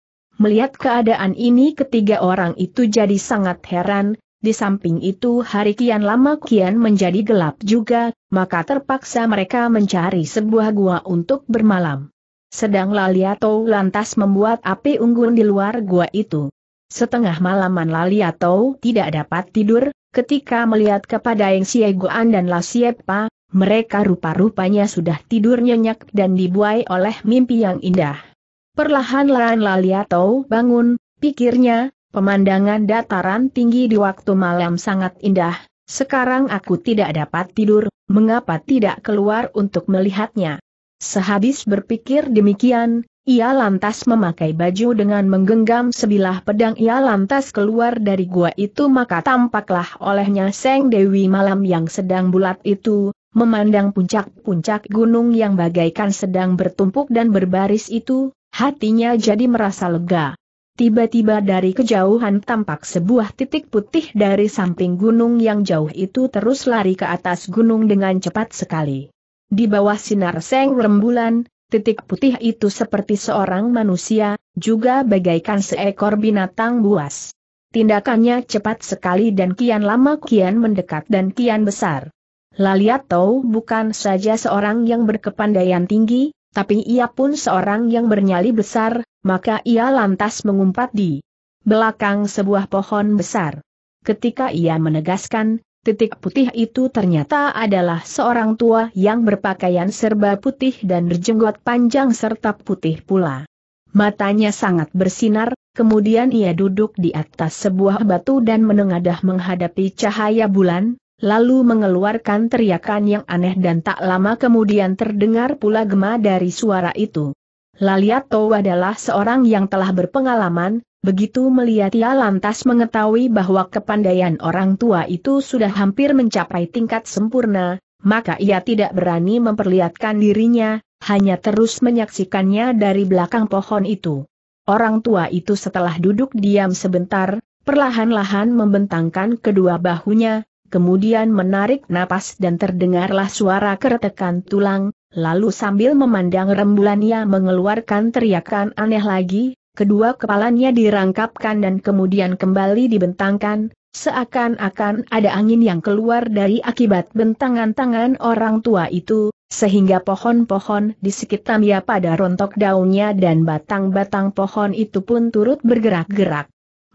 Melihat keadaan ini ketiga orang itu jadi sangat heran, di samping itu hari kian lama kian menjadi gelap juga, maka terpaksa mereka mencari sebuah gua untuk bermalam. Sedang Laliato lantas membuat api unggun di luar gua itu. Setengah malaman Laliato tidak dapat tidur, ketika melihat kepada yang Sieguan dan Lasiepa, mereka rupa-rupanya sudah tidur nyenyak dan dibuai oleh mimpi yang indah. Perlahan-lahan Laliato bangun, pikirnya, pemandangan dataran tinggi di waktu malam sangat indah, sekarang aku tidak dapat tidur, mengapa tidak keluar untuk melihatnya. Sehabis berpikir demikian, ia lantas memakai baju dengan menggenggam sebilah pedang ia lantas keluar dari gua itu maka tampaklah olehnya Seng Dewi malam yang sedang bulat itu, memandang puncak-puncak gunung yang bagaikan sedang bertumpuk dan berbaris itu, Hatinya jadi merasa lega. Tiba-tiba dari kejauhan tampak sebuah titik putih dari samping gunung yang jauh itu terus lari ke atas gunung dengan cepat sekali. Di bawah sinar seng rembulan, titik putih itu seperti seorang manusia, juga bagaikan seekor binatang buas. Tindakannya cepat sekali dan kian lama kian mendekat dan kian besar. Laliato bukan saja seorang yang berkepandaian tinggi, tapi ia pun seorang yang bernyali besar, maka ia lantas mengumpat di belakang sebuah pohon besar. Ketika ia menegaskan, titik putih itu ternyata adalah seorang tua yang berpakaian serba putih dan berjenggot panjang serta putih pula. Matanya sangat bersinar, kemudian ia duduk di atas sebuah batu dan menengadah menghadapi cahaya bulan, lalu mengeluarkan teriakan yang aneh dan tak lama kemudian terdengar pula gema dari suara itu. Laliato adalah seorang yang telah berpengalaman, begitu melihat ia lantas mengetahui bahwa kepandaian orang tua itu sudah hampir mencapai tingkat sempurna, maka ia tidak berani memperlihatkan dirinya, hanya terus menyaksikannya dari belakang pohon itu. Orang tua itu setelah duduk diam sebentar, perlahan-lahan membentangkan kedua bahunya, kemudian menarik napas dan terdengarlah suara keretekan tulang, lalu sambil memandang rembulan ia mengeluarkan teriakan aneh lagi, kedua kepalanya dirangkapkan dan kemudian kembali dibentangkan, seakan-akan ada angin yang keluar dari akibat bentangan tangan orang tua itu, sehingga pohon-pohon di sekitarnya pada rontok daunnya dan batang-batang pohon itu pun turut bergerak-gerak.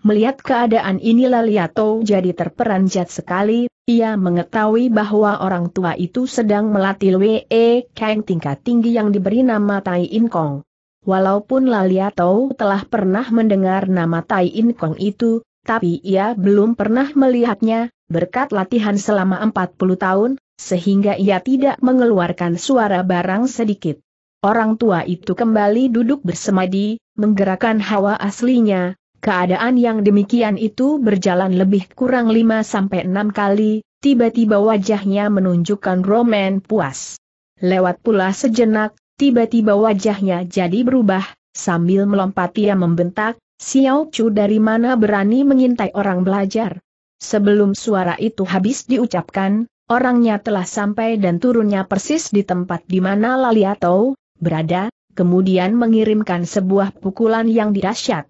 Melihat keadaan ini Laliato jadi terperanjat sekali, ia mengetahui bahwa orang tua itu sedang melatih Wee Kang tingkat tinggi yang diberi nama Tai In Kong. Walaupun Laliato telah pernah mendengar nama Tai In Kong itu, tapi ia belum pernah melihatnya, berkat latihan selama 40 tahun, sehingga ia tidak mengeluarkan suara barang sedikit. Orang tua itu kembali duduk bersemadi, menggerakkan hawa aslinya, Keadaan yang demikian itu berjalan lebih kurang 5-6 kali, tiba-tiba wajahnya menunjukkan Roman puas. Lewat pula sejenak, tiba-tiba wajahnya jadi berubah, sambil melompat ia membentak, Xiao Chu dari mana berani mengintai orang belajar. Sebelum suara itu habis diucapkan, orangnya telah sampai dan turunnya persis di tempat di mana Laliato berada, kemudian mengirimkan sebuah pukulan yang dirasyat.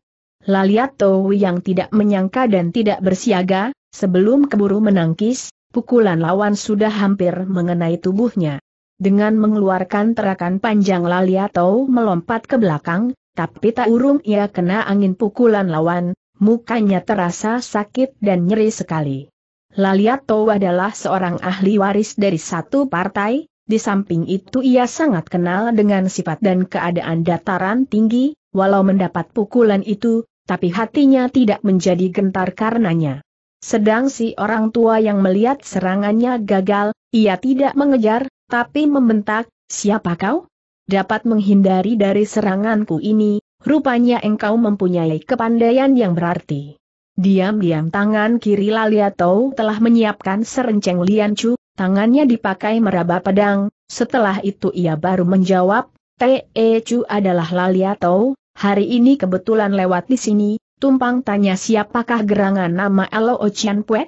Laliato yang tidak menyangka dan tidak bersiaga, sebelum keburu menangkis, pukulan lawan sudah hampir mengenai tubuhnya. Dengan mengeluarkan terakan panjang Laliato melompat ke belakang, tapi tak urung ia kena angin pukulan lawan, mukanya terasa sakit dan nyeri sekali. Laliato adalah seorang ahli waris dari satu partai, di samping itu ia sangat kenal dengan sifat dan keadaan dataran tinggi, walau mendapat pukulan itu, tapi hatinya tidak menjadi gentar karenanya. Sedang si orang tua yang melihat serangannya gagal, ia tidak mengejar, tapi membentak, siapa kau? Dapat menghindari dari seranganku ini, rupanya engkau mempunyai kepandaian yang berarti. Diam-diam tangan kiri Laliatou telah menyiapkan serenceng liancu, tangannya dipakai meraba pedang, setelah itu ia baru menjawab, Te Chu adalah Laliatou, Hari ini kebetulan lewat di sini, tumpang tanya siapakah gerangan nama Elo Ocean Pue.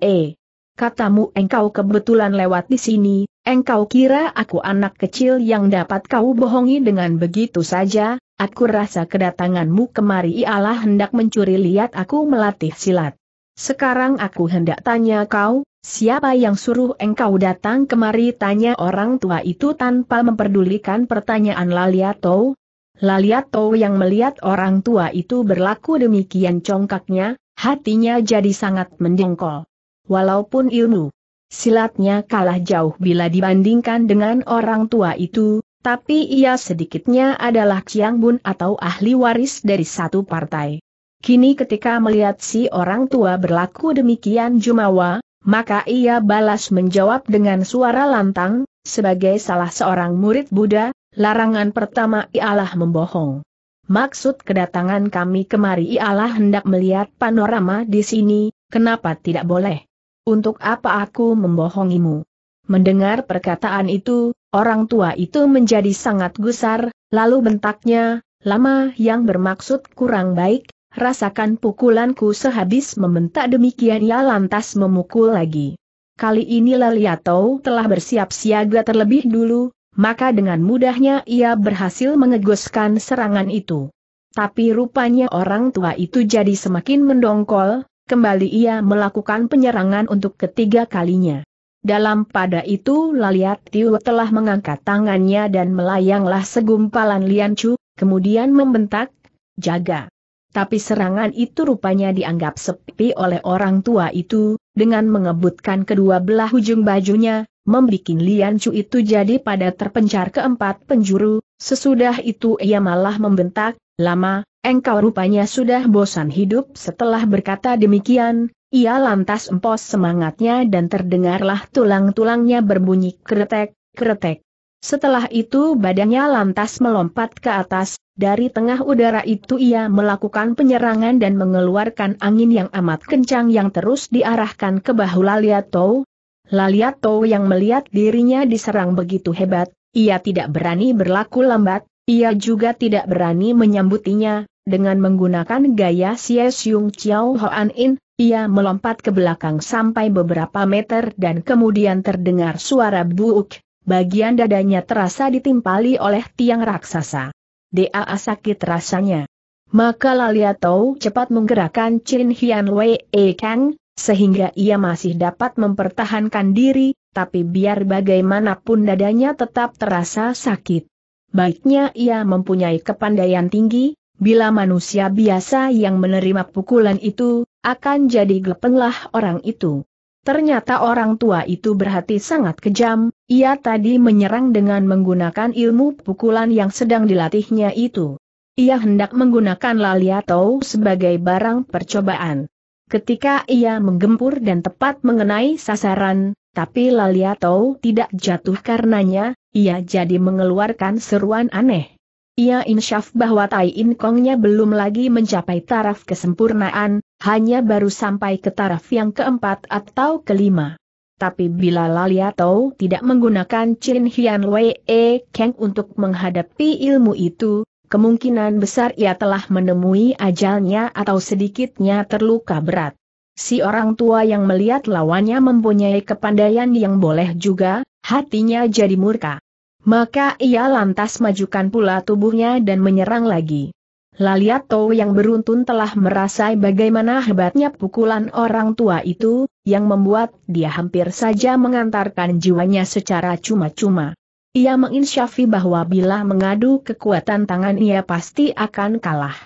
Katamu engkau kebetulan lewat di sini, engkau kira aku anak kecil yang dapat kau bohongi dengan begitu saja, aku rasa kedatanganmu kemari ialah hendak mencuri lihat aku melatih silat. Sekarang aku hendak tanya kau, siapa yang suruh engkau datang kemari tanya orang tua itu tanpa memperdulikan pertanyaan Laliato, Laliato yang melihat orang tua itu berlaku demikian congkaknya, hatinya jadi sangat mendengkol. Walaupun ilmu silatnya kalah jauh bila dibandingkan dengan orang tua itu, tapi ia sedikitnya adalah Chiang Bun atau ahli waris dari satu partai. Kini ketika melihat si orang tua berlaku demikian Jumawa, maka ia balas menjawab dengan suara lantang, sebagai salah seorang murid Buddha, Larangan pertama ialah membohong. Maksud kedatangan kami kemari ialah hendak melihat panorama di sini, kenapa tidak boleh? Untuk apa aku membohongimu? Mendengar perkataan itu, orang tua itu menjadi sangat gusar, lalu bentaknya, lama yang bermaksud kurang baik, rasakan pukulanku sehabis membentak demikian ia lantas memukul lagi. Kali ini Laliato telah bersiap siaga terlebih dulu, maka dengan mudahnya ia berhasil mengegoskan serangan itu. Tapi rupanya orang tua itu jadi semakin mendongkol, kembali ia melakukan penyerangan untuk ketiga kalinya. Dalam pada itu Laliat Tiu telah mengangkat tangannya dan melayanglah segumpalan liancu, kemudian membentak, jaga. Tapi serangan itu rupanya dianggap sepi oleh orang tua itu, dengan mengebutkan kedua belah ujung bajunya, membikin Lian Chu itu jadi pada terpencar keempat penjuru, sesudah itu ia malah membentak, lama, engkau rupanya sudah bosan hidup setelah berkata demikian, ia lantas empos semangatnya dan terdengarlah tulang-tulangnya berbunyi kretek, kretek. Setelah itu badannya lantas melompat ke atas, dari tengah udara itu ia melakukan penyerangan dan mengeluarkan angin yang amat kencang yang terus diarahkan ke bahu Laliatou, Laliato yang melihat dirinya diserang begitu hebat, ia tidak berani berlaku lambat, ia juga tidak berani menyambutinya, dengan menggunakan gaya Xie Xiong Chiao Hoan In, ia melompat ke belakang sampai beberapa meter dan kemudian terdengar suara buuk, bagian dadanya terasa ditimpali oleh tiang raksasa. dia sakit rasanya. Maka Laliatou cepat menggerakkan Chin Hian Wei E Kang, sehingga ia masih dapat mempertahankan diri, tapi biar bagaimanapun dadanya tetap terasa sakit. Baiknya ia mempunyai kepandaian tinggi, bila manusia biasa yang menerima pukulan itu, akan jadi gepenglah orang itu. Ternyata orang tua itu berhati sangat kejam, ia tadi menyerang dengan menggunakan ilmu pukulan yang sedang dilatihnya itu. Ia hendak menggunakan laliatou sebagai barang percobaan. Ketika ia menggempur dan tepat mengenai sasaran, tapi Laliato tidak jatuh karenanya, ia jadi mengeluarkan seruan aneh. Ia insyaf bahwa Tai In Kongnya belum lagi mencapai taraf kesempurnaan, hanya baru sampai ke taraf yang keempat atau kelima. Tapi bila Laliato tidak menggunakan Chin Hian Wei e Keng untuk menghadapi ilmu itu, kemungkinan besar ia telah menemui ajalnya atau sedikitnya terluka berat. Si orang tua yang melihat lawannya mempunyai kepandaian yang boleh juga, hatinya jadi murka. Maka ia lantas majukan pula tubuhnya dan menyerang lagi. Laliato yang beruntun telah merasai bagaimana hebatnya pukulan orang tua itu, yang membuat dia hampir saja mengantarkan jiwanya secara cuma-cuma. Ia menginsyafi bahwa bila mengadu kekuatan tangan ia pasti akan kalah.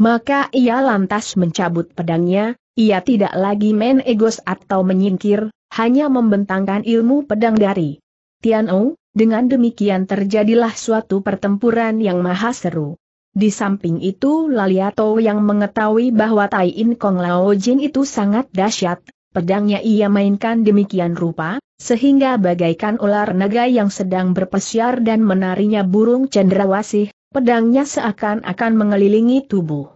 Maka ia lantas mencabut pedangnya, ia tidak lagi main egos atau menyingkir, hanya membentangkan ilmu pedang dari Ou. dengan demikian terjadilah suatu pertempuran yang maha seru. Di samping itu Laliato yang mengetahui bahwa Tai In Kong Lao Jin itu sangat dahsyat, pedangnya ia mainkan demikian rupa, sehingga bagaikan ular naga yang sedang berpesiar dan menarinya burung cendrawasih, pedangnya seakan-akan mengelilingi tubuh.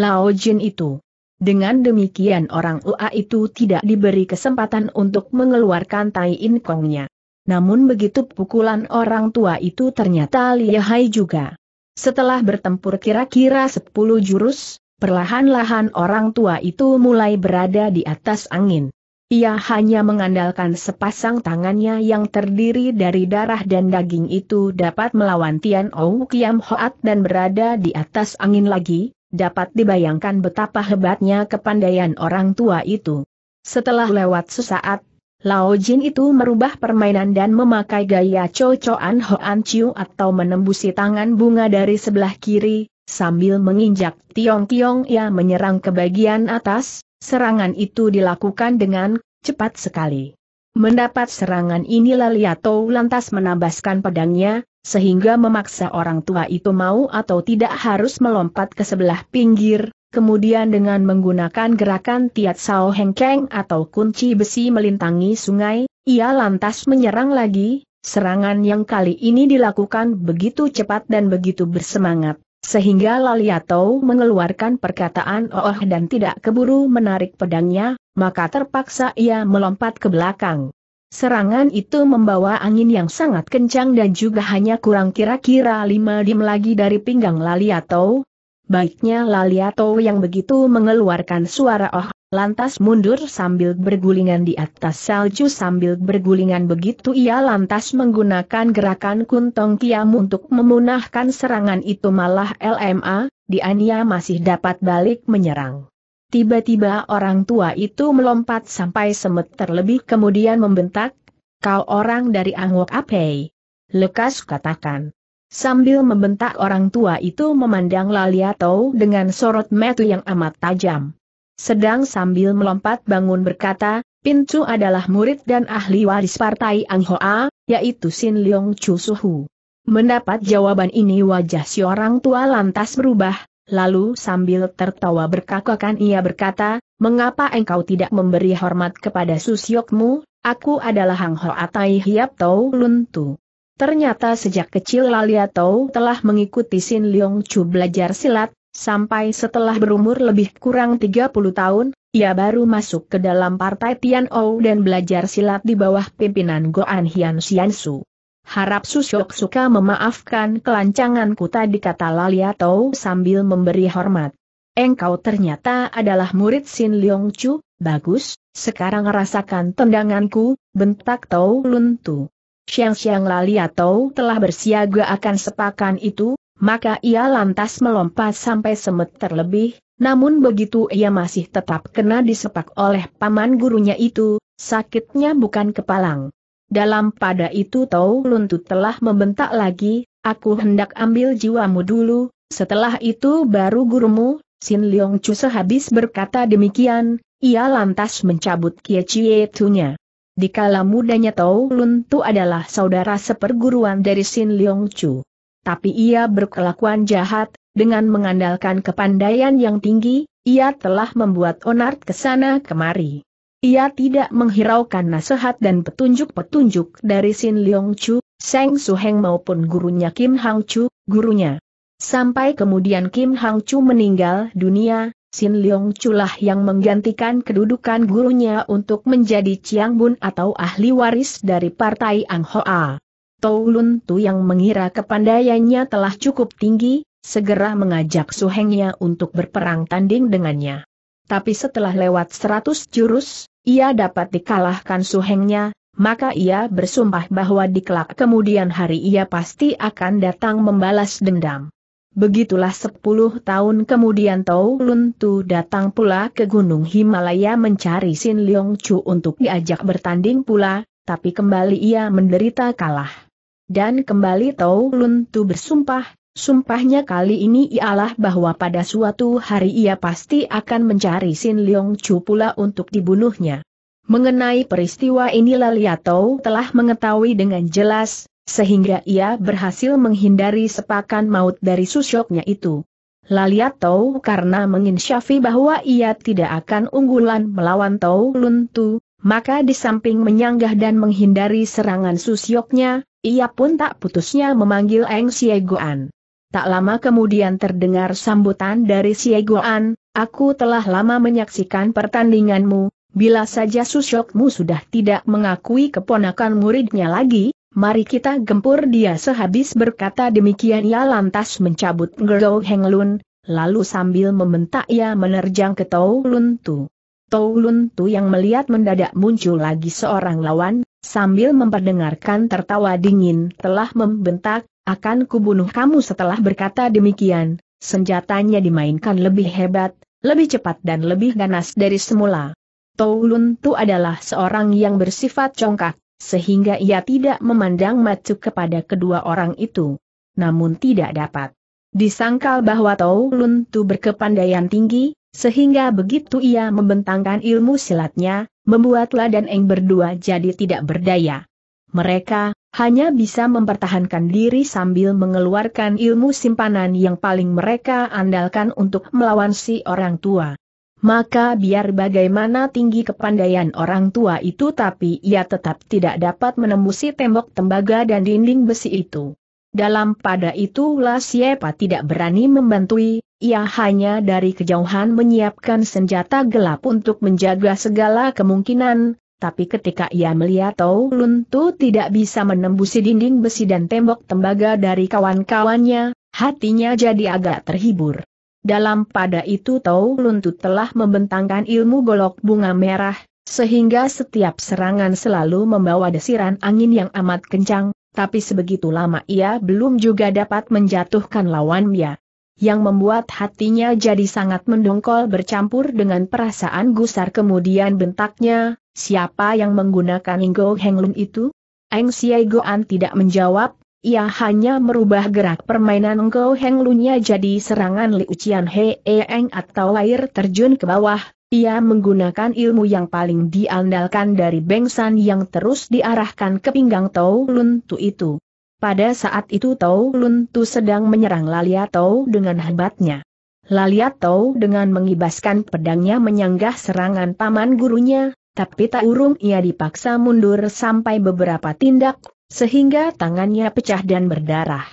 Lao Jin itu. Dengan demikian orang Ua itu tidak diberi kesempatan untuk mengeluarkan tai Kongnya. Namun begitu pukulan orang tua itu ternyata lihai juga. Setelah bertempur kira-kira 10 jurus, perlahan-lahan orang tua itu mulai berada di atas angin. Ia hanya mengandalkan sepasang tangannya yang terdiri dari darah dan daging itu dapat melawan Tian Ou Kiam Hoat dan berada di atas angin lagi, dapat dibayangkan betapa hebatnya kepandaian orang tua itu. Setelah lewat sesaat, Lao Jin itu merubah permainan dan memakai gaya cocoan An Chiu atau menembusi tangan bunga dari sebelah kiri, sambil menginjak tiong-tiong ia menyerang ke bagian atas, Serangan itu dilakukan dengan cepat sekali. Mendapat serangan ini Laliato lantas menambaskan pedangnya, sehingga memaksa orang tua itu mau atau tidak harus melompat ke sebelah pinggir, kemudian dengan menggunakan gerakan tiat sao hengkeng atau kunci besi melintangi sungai, ia lantas menyerang lagi, serangan yang kali ini dilakukan begitu cepat dan begitu bersemangat. Sehingga Laliato mengeluarkan perkataan oh, dan tidak keburu menarik pedangnya, maka terpaksa ia melompat ke belakang. Serangan itu membawa angin yang sangat kencang dan juga hanya kurang kira-kira lima dim lagi dari pinggang Laliato. Baiknya Laliato yang begitu mengeluarkan suara oh lantas mundur sambil bergulingan di atas salju sambil bergulingan begitu ia lantas menggunakan gerakan kuntong kiam untuk memunahkan serangan itu malah LMA, Diania masih dapat balik menyerang. Tiba-tiba orang tua itu melompat sampai semut terlebih kemudian membentak, kau orang dari Angwok Apei. Lekas katakan. Sambil membentak orang tua itu memandang Laliato dengan sorot metu yang amat tajam. Sedang sambil melompat bangun berkata, Pincu adalah murid dan ahli waris partai Ang Hoa, yaitu Sin Leong Chu Suhu. Mendapat jawaban ini wajah si orang tua lantas berubah, lalu sambil tertawa berkakakan ia berkata, Mengapa engkau tidak memberi hormat kepada susyokmu, aku adalah Ang Hoa Tai Hiap Tau Lun Tu. Ternyata sejak kecil Lalia Tau telah mengikuti Sin Leong Chu belajar silat, Sampai setelah berumur lebih kurang 30 tahun, ia baru masuk ke dalam partai Tian Ou dan belajar silat di bawah pimpinan Goan Hian Xian Su. Harap Susyok suka memaafkan kelancanganku tadi kata Lalia sambil memberi hormat. Engkau ternyata adalah murid Sin Leong Chu, bagus, sekarang rasakan tendanganku, bentak Tou Luntu. Siang-siang Lalia telah bersiaga akan sepakan itu, maka ia lantas melompat sampai semeter terlebih, namun begitu ia masih tetap kena disepak oleh paman gurunya itu, sakitnya bukan kepalang. Dalam pada itu Tau Luntut telah membentak lagi, aku hendak ambil jiwamu dulu, setelah itu baru gurumu, Sin Leong Chu sehabis berkata demikian, ia lantas mencabut kie Chie tunya. Dikala mudanya Tau Luntu adalah saudara seperguruan dari Sin Leong Chu tapi ia berkelakuan jahat, dengan mengandalkan kepandaian yang tinggi, ia telah membuat onar ke sana kemari. Ia tidak menghiraukan nasihat dan petunjuk-petunjuk dari Sin Leong Chu, Seng Su Heng maupun gurunya Kim Hang Chu, gurunya. Sampai kemudian Kim Hang Chu meninggal dunia, Sin Leong Chu lah yang menggantikan kedudukan gurunya untuk menjadi Chiang Bun atau ahli waris dari partai Ang Hoa. Toulun Tu yang mengira kepandaiannya telah cukup tinggi, segera mengajak suhengnya untuk berperang tanding dengannya. Tapi setelah lewat seratus jurus, ia dapat dikalahkan suhengnya, maka ia bersumpah bahwa di kelak kemudian hari ia pasti akan datang membalas dendam. Begitulah sepuluh tahun kemudian Tau Lun Tu datang pula ke Gunung Himalaya mencari Sin Leong Chu untuk diajak bertanding pula, tapi kembali ia menderita kalah. Dan kembali Tau Lun Tu bersumpah, sumpahnya kali ini ialah bahwa pada suatu hari ia pasti akan mencari Sin Leong Chu pula untuk dibunuhnya. Mengenai peristiwa inilah Tau telah mengetahui dengan jelas, sehingga ia berhasil menghindari sepakan maut dari susyoknya itu. Lalia Tau karena menginsyafi bahwa ia tidak akan unggulan melawan Tau Tu, maka di samping menyanggah dan menghindari serangan susyoknya, ia pun tak putusnya memanggil Eng Siegoan. Tak lama kemudian terdengar sambutan dari Siegoan, aku telah lama menyaksikan pertandinganmu, bila saja Susyokmu sudah tidak mengakui keponakan muridnya lagi, mari kita gempur dia sehabis berkata demikian ia lantas mencabut Heng lun, lalu sambil membentak ia menerjang ke Tau Lun Tu. Tau Lun Tu yang melihat mendadak muncul lagi seorang lawan, sambil memperdengarkan tertawa dingin telah membentak, akan kubunuh kamu setelah berkata demikian, senjatanya dimainkan lebih hebat, lebih cepat dan lebih ganas dari semula. Toulun Tu adalah seorang yang bersifat congkak, sehingga ia tidak memandang macu kepada kedua orang itu. Namun tidak dapat disangkal bahwa Toulun Tu berkepandaian tinggi, sehingga begitu ia membentangkan ilmu silatnya, membuatlah dan Eng berdua jadi tidak berdaya. Mereka hanya bisa mempertahankan diri sambil mengeluarkan ilmu simpanan yang paling mereka andalkan untuk melawan si orang tua. Maka biar bagaimana tinggi kepandaian orang tua itu tapi ia tetap tidak dapat menembusi tembok tembaga dan dinding besi itu. Dalam pada itulah siapa tidak berani membantui, ia hanya dari kejauhan menyiapkan senjata gelap untuk menjaga segala kemungkinan, tapi ketika ia melihat Tau Tu tidak bisa menembusi dinding besi dan tembok tembaga dari kawan-kawannya, hatinya jadi agak terhibur. Dalam pada itu Tau Tu telah membentangkan ilmu golok bunga merah, sehingga setiap serangan selalu membawa desiran angin yang amat kencang, tapi sebegitu lama ia belum juga dapat menjatuhkan lawannya yang membuat hatinya jadi sangat mendongkol bercampur dengan perasaan gusar kemudian bentaknya, siapa yang menggunakan Inggo Henglun itu? Eng Siai Goan tidak menjawab, ia hanya merubah gerak permainan Inggo Henglunnya jadi serangan Liu Qian He Eng atau air terjun ke bawah, ia menggunakan ilmu yang paling diandalkan dari bengsan yang terus diarahkan ke pinggang Tau Lun Tu itu. Pada saat itu Tau Lun Tu sedang menyerang Lalia Tau dengan hebatnya. Lalia Tau dengan mengibaskan pedangnya menyanggah serangan paman gurunya, tapi tak urung ia dipaksa mundur sampai beberapa tindak, sehingga tangannya pecah dan berdarah.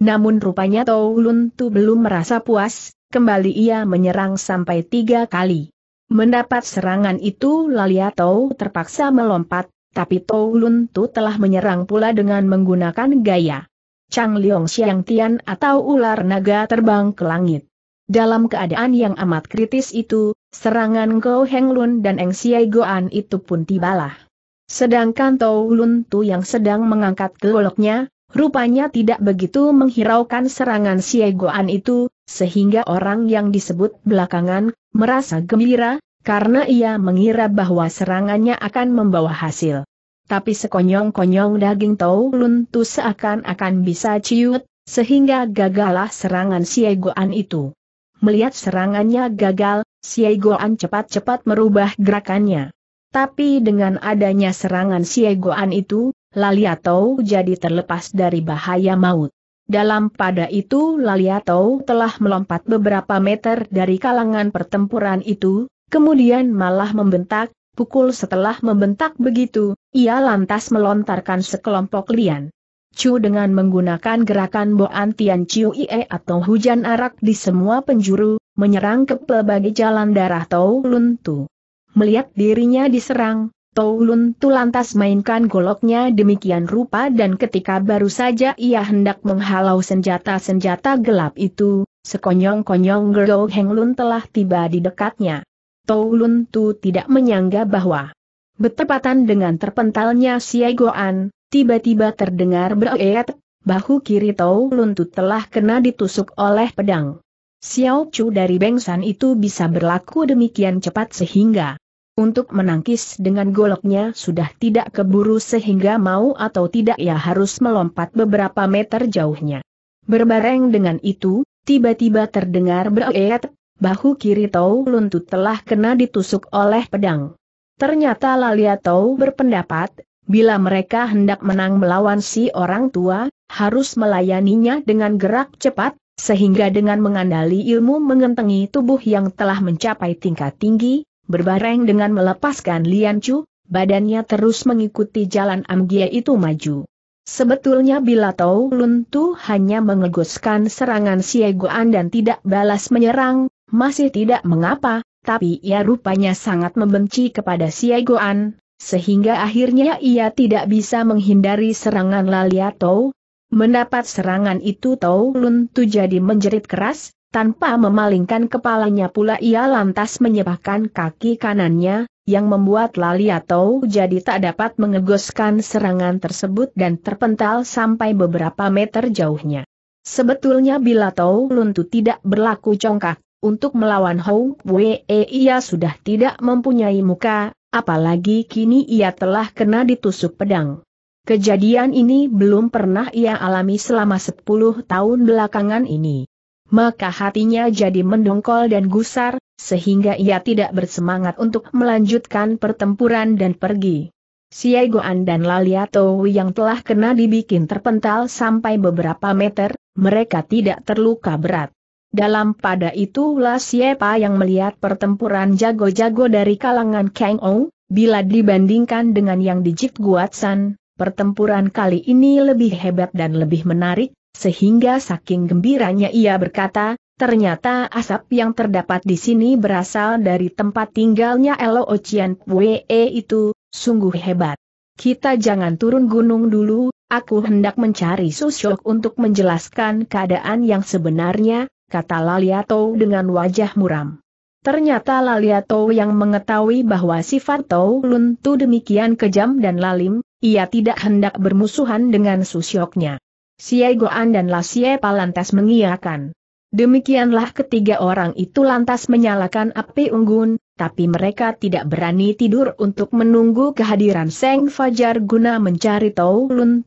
Namun rupanya Tau Lun Tu belum merasa puas, kembali ia menyerang sampai tiga kali. Mendapat serangan itu Lalia Tau terpaksa melompat, tapi Tou Lun Tu telah menyerang pula dengan menggunakan gaya Chang Leong Xiang Tian atau ular naga terbang ke langit. Dalam keadaan yang amat kritis itu, serangan Gou Heng Lun dan Eng Xiai Goan itu pun tibalah. Sedangkan Tou Lun Tu yang sedang mengangkat goloknya, rupanya tidak begitu menghiraukan serangan Xiai Goan itu, sehingga orang yang disebut belakangan, merasa gembira, karena ia mengira bahwa serangannya akan membawa hasil. Tapi sekonyong-konyong daging Tau luntus seakan-akan bisa ciut, sehingga gagalah serangan Siegoan itu. Melihat serangannya gagal, Siegoan cepat-cepat merubah gerakannya. Tapi dengan adanya serangan Siegoan itu, Laliatou jadi terlepas dari bahaya maut. Dalam pada itu Laliatou telah melompat beberapa meter dari kalangan pertempuran itu, kemudian malah membentak, pukul setelah membentak begitu, ia lantas melontarkan sekelompok lian. Chu dengan menggunakan gerakan Boan Tian Chiu Ie atau hujan arak di semua penjuru, menyerang ke pelbagai jalan darah Tau Lun Tu. Melihat dirinya diserang, Tau Lun Tu lantas mainkan goloknya demikian rupa dan ketika baru saja ia hendak menghalau senjata-senjata gelap itu, sekonyong-konyong Gerou Heng Lun telah tiba di dekatnya. Toulun Tu tidak menyangga bahwa bertepatan dengan terpentalnya Siagoan, tiba-tiba terdengar beret, bahu kiri Toulun Tu telah kena ditusuk oleh pedang. Xiao Chu dari Bengsan itu bisa berlaku demikian cepat sehingga untuk menangkis dengan goloknya sudah tidak keburu sehingga mau atau tidak ya harus melompat beberapa meter jauhnya. Berbareng dengan itu, tiba-tiba terdengar beret, bahu kiri Tau Luntut telah kena ditusuk oleh pedang. Ternyata Lalia Tau berpendapat, bila mereka hendak menang melawan si orang tua, harus melayaninya dengan gerak cepat, sehingga dengan mengandali ilmu mengentengi tubuh yang telah mencapai tingkat tinggi, berbareng dengan melepaskan Lian Chu, badannya terus mengikuti jalan Amgia itu maju. Sebetulnya bila Tau Lun hanya mengeguskan serangan Siegoan dan tidak balas menyerang, masih tidak mengapa, tapi ia rupanya sangat membenci kepada si Egoan, sehingga akhirnya ia tidak bisa menghindari serangan Tau. Mendapat serangan itu Tau Lun Tu jadi menjerit keras, tanpa memalingkan kepalanya pula ia lantas menyepahkan kaki kanannya, yang membuat Tau jadi tak dapat mengegoskan serangan tersebut dan terpental sampai beberapa meter jauhnya. Sebetulnya bila Lun tu tidak berlaku congkak, untuk melawan Hou Wei eh, ia sudah tidak mempunyai muka, apalagi kini ia telah kena ditusuk pedang. Kejadian ini belum pernah ia alami selama 10 tahun belakangan ini. Maka hatinya jadi mendongkol dan gusar, sehingga ia tidak bersemangat untuk melanjutkan pertempuran dan pergi. Siai Goan dan Laliato yang telah kena dibikin terpental sampai beberapa meter, mereka tidak terluka berat. Dalam pada itulah siapa yang melihat pertempuran jago-jago dari kalangan Kang Ou, bila dibandingkan dengan yang di Jit Guatsan, pertempuran kali ini lebih hebat dan lebih menarik, sehingga saking gembiranya ia berkata, ternyata asap yang terdapat di sini berasal dari tempat tinggalnya Elo Ocean Wee itu, sungguh hebat. Kita jangan turun gunung dulu, aku hendak mencari Susyok untuk menjelaskan keadaan yang sebenarnya, kata Laliato dengan wajah muram. Ternyata Laliato yang mengetahui bahwa sifat Tau Lun demikian kejam dan lalim, ia tidak hendak bermusuhan dengan susyoknya. Siai Goan dan Lasie Palantas mengiakan. Demikianlah ketiga orang itu lantas menyalakan api unggun, tapi mereka tidak berani tidur untuk menunggu kehadiran Seng Fajar guna mencari Tau Lun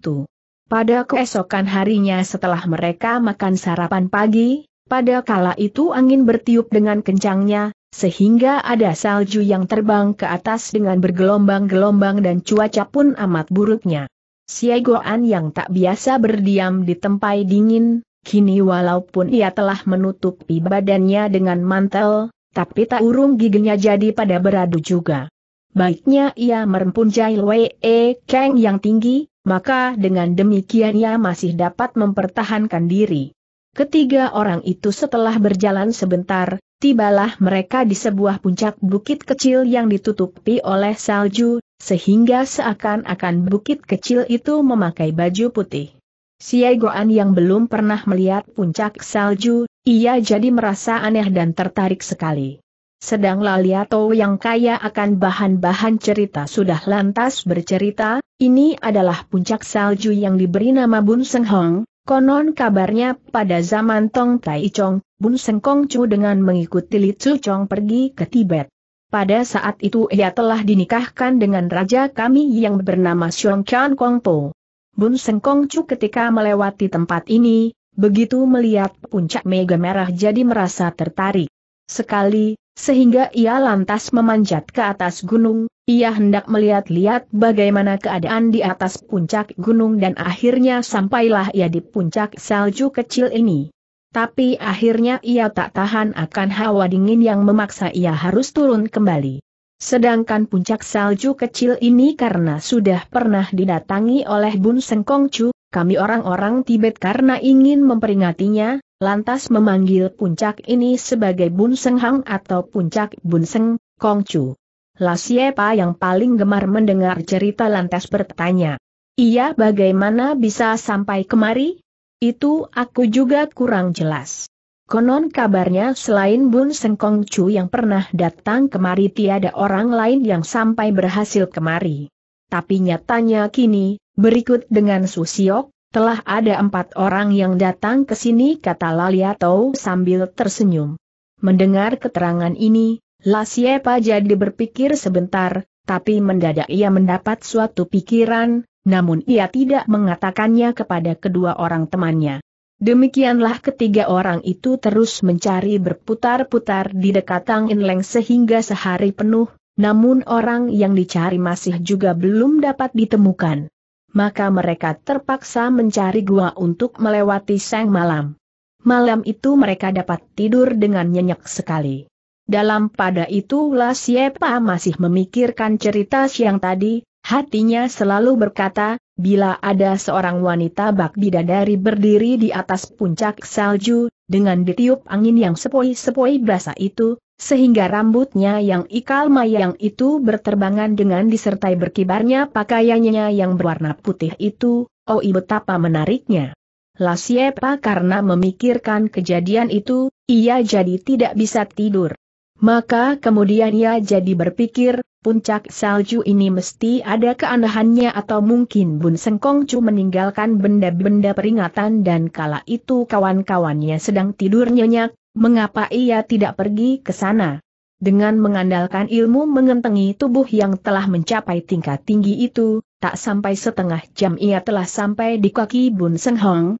Pada keesokan harinya setelah mereka makan sarapan pagi, pada kala itu angin bertiup dengan kencangnya, sehingga ada salju yang terbang ke atas dengan bergelombang-gelombang dan cuaca pun amat buruknya. Siagoan yang tak biasa berdiam di tempat dingin, kini walaupun ia telah menutupi badannya dengan mantel, tapi tak urung giginya jadi pada beradu juga. Baiknya ia merempunjai Wei e Kang yang tinggi, maka dengan demikian ia masih dapat mempertahankan diri. Ketiga orang itu setelah berjalan sebentar, tibalah mereka di sebuah puncak bukit kecil yang ditutupi oleh salju, sehingga seakan-akan bukit kecil itu memakai baju putih. Siagoan Goan yang belum pernah melihat puncak salju, ia jadi merasa aneh dan tertarik sekali. Sedang Laliato yang kaya akan bahan-bahan cerita sudah lantas bercerita, ini adalah puncak salju yang diberi nama Bun Seng Hong, Konon kabarnya pada zaman Tong Tai Chong, Bun Seng Chu dengan mengikuti Li Tzu Chong pergi ke Tibet. Pada saat itu ia telah dinikahkan dengan raja kami yang bernama Xiong Kian Kong Po. Bun Seng Chu ketika melewati tempat ini, begitu melihat puncak mega merah jadi merasa tertarik. Sekali, sehingga ia lantas memanjat ke atas gunung, ia hendak melihat-lihat bagaimana keadaan di atas puncak gunung dan akhirnya sampailah ia di puncak salju kecil ini. Tapi akhirnya ia tak tahan akan hawa dingin yang memaksa ia harus turun kembali. Sedangkan puncak salju kecil ini karena sudah pernah didatangi oleh Bun Sengkong Chu, kami orang-orang Tibet karena ingin memperingatinya, lantas memanggil puncak ini sebagai Bun Seng Hang atau puncak Bun Seng, Kong Chu. Siepa yang paling gemar mendengar cerita lantas bertanya. Ia bagaimana bisa sampai kemari? Itu aku juga kurang jelas. Konon kabarnya selain Bun Seng Kong Chu yang pernah datang kemari tiada orang lain yang sampai berhasil kemari. Tapi nyatanya kini, berikut dengan Susiok, telah ada empat orang yang datang ke sini kata Laliato sambil tersenyum. Mendengar keterangan ini, Lasiepa jadi berpikir sebentar, tapi mendadak ia mendapat suatu pikiran, namun ia tidak mengatakannya kepada kedua orang temannya. Demikianlah ketiga orang itu terus mencari berputar-putar di dekat Tang Inleng sehingga sehari penuh, namun orang yang dicari masih juga belum dapat ditemukan maka mereka terpaksa mencari gua untuk melewati sang malam. Malam itu mereka dapat tidur dengan nyenyak sekali. Dalam pada itulah siapa masih memikirkan cerita siang tadi, hatinya selalu berkata, bila ada seorang wanita bak bidadari berdiri di atas puncak salju, dengan ditiup angin yang sepoi-sepoi basah itu, sehingga rambutnya yang ikal mayang itu berterbangan dengan disertai berkibarnya pakaiannya yang berwarna putih itu, oh betapa menariknya. siapa karena memikirkan kejadian itu, ia jadi tidak bisa tidur. Maka kemudian ia jadi berpikir, puncak salju ini mesti ada keanehannya atau mungkin Bun Sengkong Chu meninggalkan benda-benda peringatan dan kala itu kawan-kawannya sedang tidur nyenyak, mengapa ia tidak pergi ke sana. Dengan mengandalkan ilmu mengentengi tubuh yang telah mencapai tingkat tinggi itu, tak sampai setengah jam ia telah sampai di kaki Bun Seng Hong.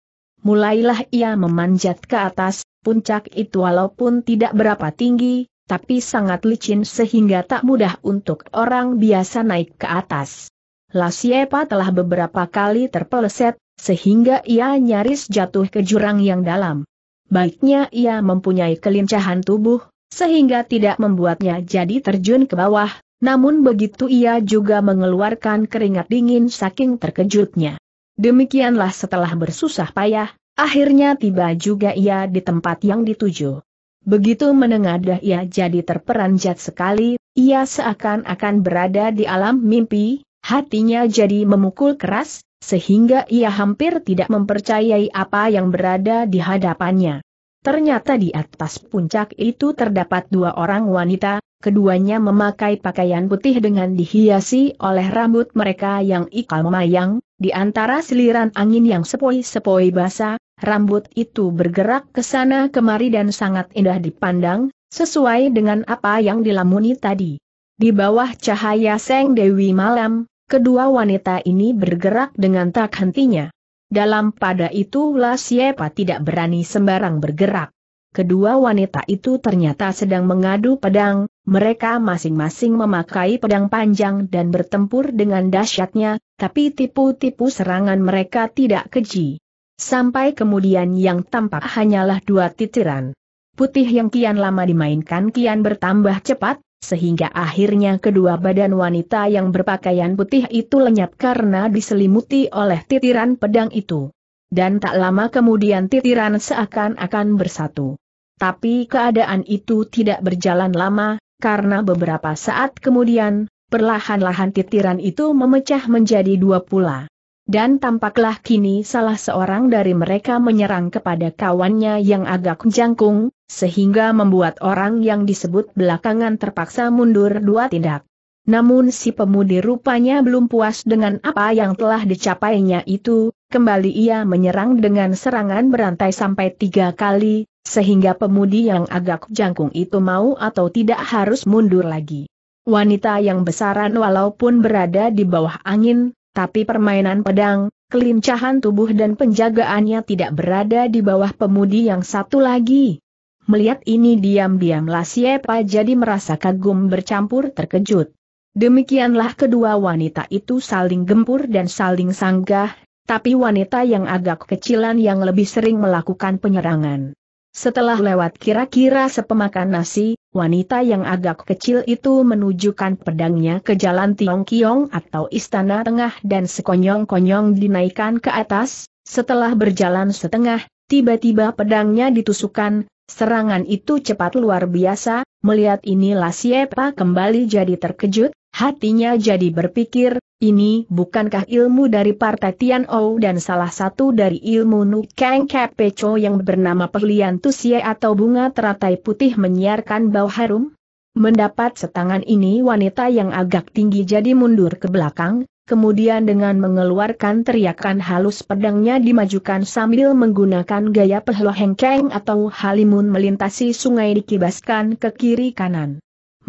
Mulailah ia memanjat ke atas, puncak itu walaupun tidak berapa tinggi, tapi sangat licin sehingga tak mudah untuk orang biasa naik ke atas. Lasiepa telah beberapa kali terpeleset, sehingga ia nyaris jatuh ke jurang yang dalam baiknya ia mempunyai kelincahan tubuh, sehingga tidak membuatnya jadi terjun ke bawah, namun begitu ia juga mengeluarkan keringat dingin saking terkejutnya. Demikianlah setelah bersusah payah, akhirnya tiba juga ia di tempat yang dituju. Begitu menengadah ia jadi terperanjat sekali, ia seakan-akan berada di alam mimpi, hatinya jadi memukul keras, sehingga ia hampir tidak mempercayai apa yang berada di hadapannya. Ternyata di atas puncak itu terdapat dua orang wanita, keduanya memakai pakaian putih dengan dihiasi oleh rambut mereka yang ikal memayang, di antara seliran angin yang sepoi-sepoi basah, rambut itu bergerak ke sana kemari dan sangat indah dipandang, sesuai dengan apa yang dilamuni tadi. Di bawah cahaya Seng Dewi Malam, Kedua wanita ini bergerak dengan tak hentinya. Dalam pada itu Siepa tidak berani sembarang bergerak. Kedua wanita itu ternyata sedang mengadu pedang, mereka masing-masing memakai pedang panjang dan bertempur dengan dahsyatnya, tapi tipu-tipu serangan mereka tidak keji. Sampai kemudian yang tampak hanyalah dua titiran. Putih yang kian lama dimainkan kian bertambah cepat, sehingga akhirnya kedua badan wanita yang berpakaian putih itu lenyap karena diselimuti oleh titiran pedang itu. Dan tak lama kemudian titiran seakan-akan bersatu. Tapi keadaan itu tidak berjalan lama, karena beberapa saat kemudian, perlahan-lahan titiran itu memecah menjadi dua pula dan tampaklah kini salah seorang dari mereka menyerang kepada kawannya yang agak jangkung, sehingga membuat orang yang disebut belakangan terpaksa mundur dua tindak. Namun si pemudi rupanya belum puas dengan apa yang telah dicapainya itu, kembali ia menyerang dengan serangan berantai sampai tiga kali, sehingga pemudi yang agak jangkung itu mau atau tidak harus mundur lagi. Wanita yang besaran walaupun berada di bawah angin, tapi permainan pedang, kelincahan tubuh dan penjagaannya tidak berada di bawah pemudi yang satu lagi. Melihat ini diam-diam Lasiepa jadi merasa kagum bercampur terkejut. Demikianlah kedua wanita itu saling gempur dan saling sanggah, tapi wanita yang agak kecilan yang lebih sering melakukan penyerangan. Setelah lewat kira-kira sepemakan nasi, wanita yang agak kecil itu menunjukkan pedangnya ke jalan Tiong Kiong atau Istana Tengah dan sekonyong-konyong dinaikkan ke atas, setelah berjalan setengah, tiba-tiba pedangnya ditusukkan, serangan itu cepat luar biasa, melihat inilah siapa kembali jadi terkejut, hatinya jadi berpikir, ini bukankah ilmu dari Partai Tian Ou dan salah satu dari ilmu Nukeng Kepeco yang bernama Pelian Tusia atau Bunga Teratai Putih menyiarkan bau harum? Mendapat setangan ini wanita yang agak tinggi jadi mundur ke belakang, kemudian dengan mengeluarkan teriakan halus pedangnya dimajukan sambil menggunakan gaya hengkeng atau halimun melintasi sungai dikibaskan ke kiri kanan.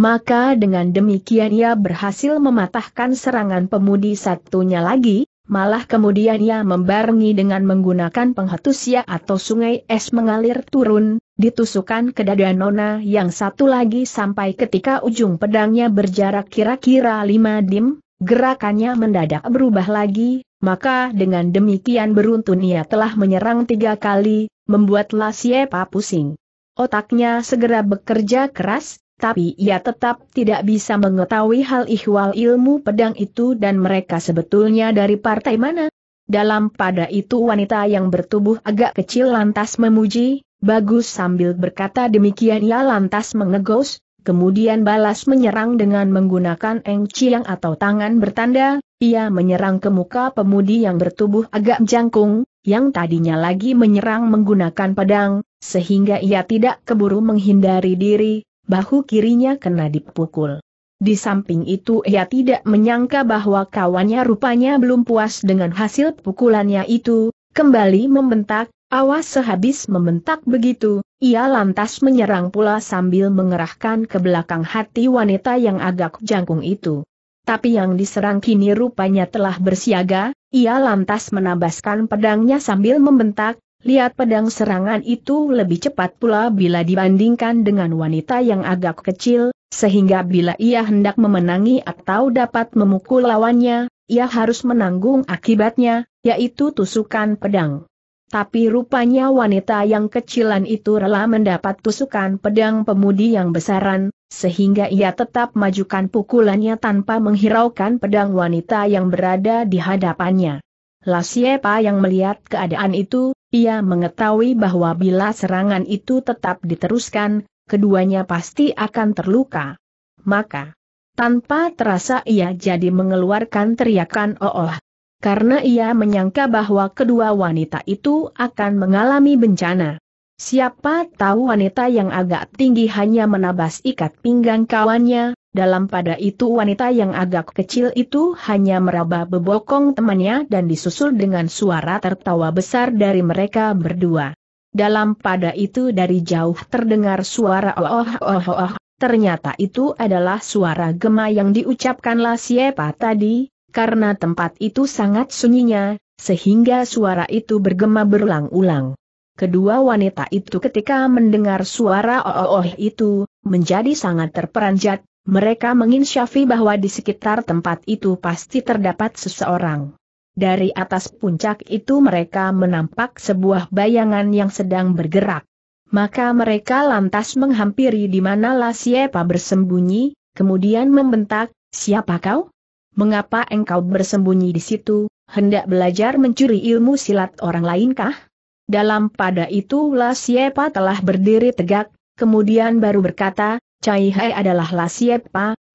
Maka dengan demikian ia berhasil mematahkan serangan pemudi satunya lagi, malah kemudian ia membarengi dengan menggunakan penghetusnya atau sungai es mengalir turun, ditusukan ke dada Nona yang satu lagi sampai ketika ujung pedangnya berjarak kira-kira lima dim, gerakannya mendadak berubah lagi, maka dengan demikian beruntun ia telah menyerang tiga kali, membuat Lasiepa pusing. Otaknya segera bekerja keras, tapi ia tetap tidak bisa mengetahui hal ihwal ilmu pedang itu dan mereka sebetulnya dari partai mana. Dalam pada itu wanita yang bertubuh agak kecil lantas memuji, bagus sambil berkata demikian ia lantas mengegos, kemudian balas menyerang dengan menggunakan eng ciang atau tangan bertanda, ia menyerang ke muka pemudi yang bertubuh agak jangkung, yang tadinya lagi menyerang menggunakan pedang, sehingga ia tidak keburu menghindari diri, bahu kirinya kena dipukul. Di samping itu ia tidak menyangka bahwa kawannya rupanya belum puas dengan hasil pukulannya itu, kembali membentak, awas sehabis membentak begitu, ia lantas menyerang pula sambil mengerahkan ke belakang hati wanita yang agak jangkung itu. Tapi yang diserang kini rupanya telah bersiaga, ia lantas menabaskan pedangnya sambil membentak, Lihat pedang serangan itu lebih cepat pula bila dibandingkan dengan wanita yang agak kecil, sehingga bila ia hendak memenangi atau dapat memukul lawannya, ia harus menanggung akibatnya, yaitu tusukan pedang. Tapi rupanya wanita yang kecilan itu rela mendapat tusukan pedang pemudi yang besaran, sehingga ia tetap majukan pukulannya tanpa menghiraukan pedang wanita yang berada di hadapannya. Lasiepa yang melihat keadaan itu, ia mengetahui bahwa bila serangan itu tetap diteruskan, keduanya pasti akan terluka. Maka, tanpa terasa ia jadi mengeluarkan teriakan ooh. Karena ia menyangka bahwa kedua wanita itu akan mengalami bencana. Siapa tahu wanita yang agak tinggi hanya menabas ikat pinggang kawannya, dalam pada itu wanita yang agak kecil itu hanya meraba bebokong temannya dan disusul dengan suara tertawa besar dari mereka berdua. Dalam pada itu dari jauh terdengar suara oh oh oh oh, ternyata itu adalah suara gema yang diucapkanlah siapa tadi, karena tempat itu sangat sunyinya, sehingga suara itu bergema berulang-ulang. Kedua wanita itu ketika mendengar suara oh, oh, oh itu, menjadi sangat terperanjat, mereka menginsyafi bahwa di sekitar tempat itu pasti terdapat seseorang. Dari atas puncak itu mereka menampak sebuah bayangan yang sedang bergerak. Maka mereka lantas menghampiri di mana Lasiepa bersembunyi, kemudian membentak, siapa kau? Mengapa engkau bersembunyi di situ, hendak belajar mencuri ilmu silat orang lainkah? Dalam pada itu Lasiepa telah berdiri tegak, kemudian baru berkata, Cai Hai adalah La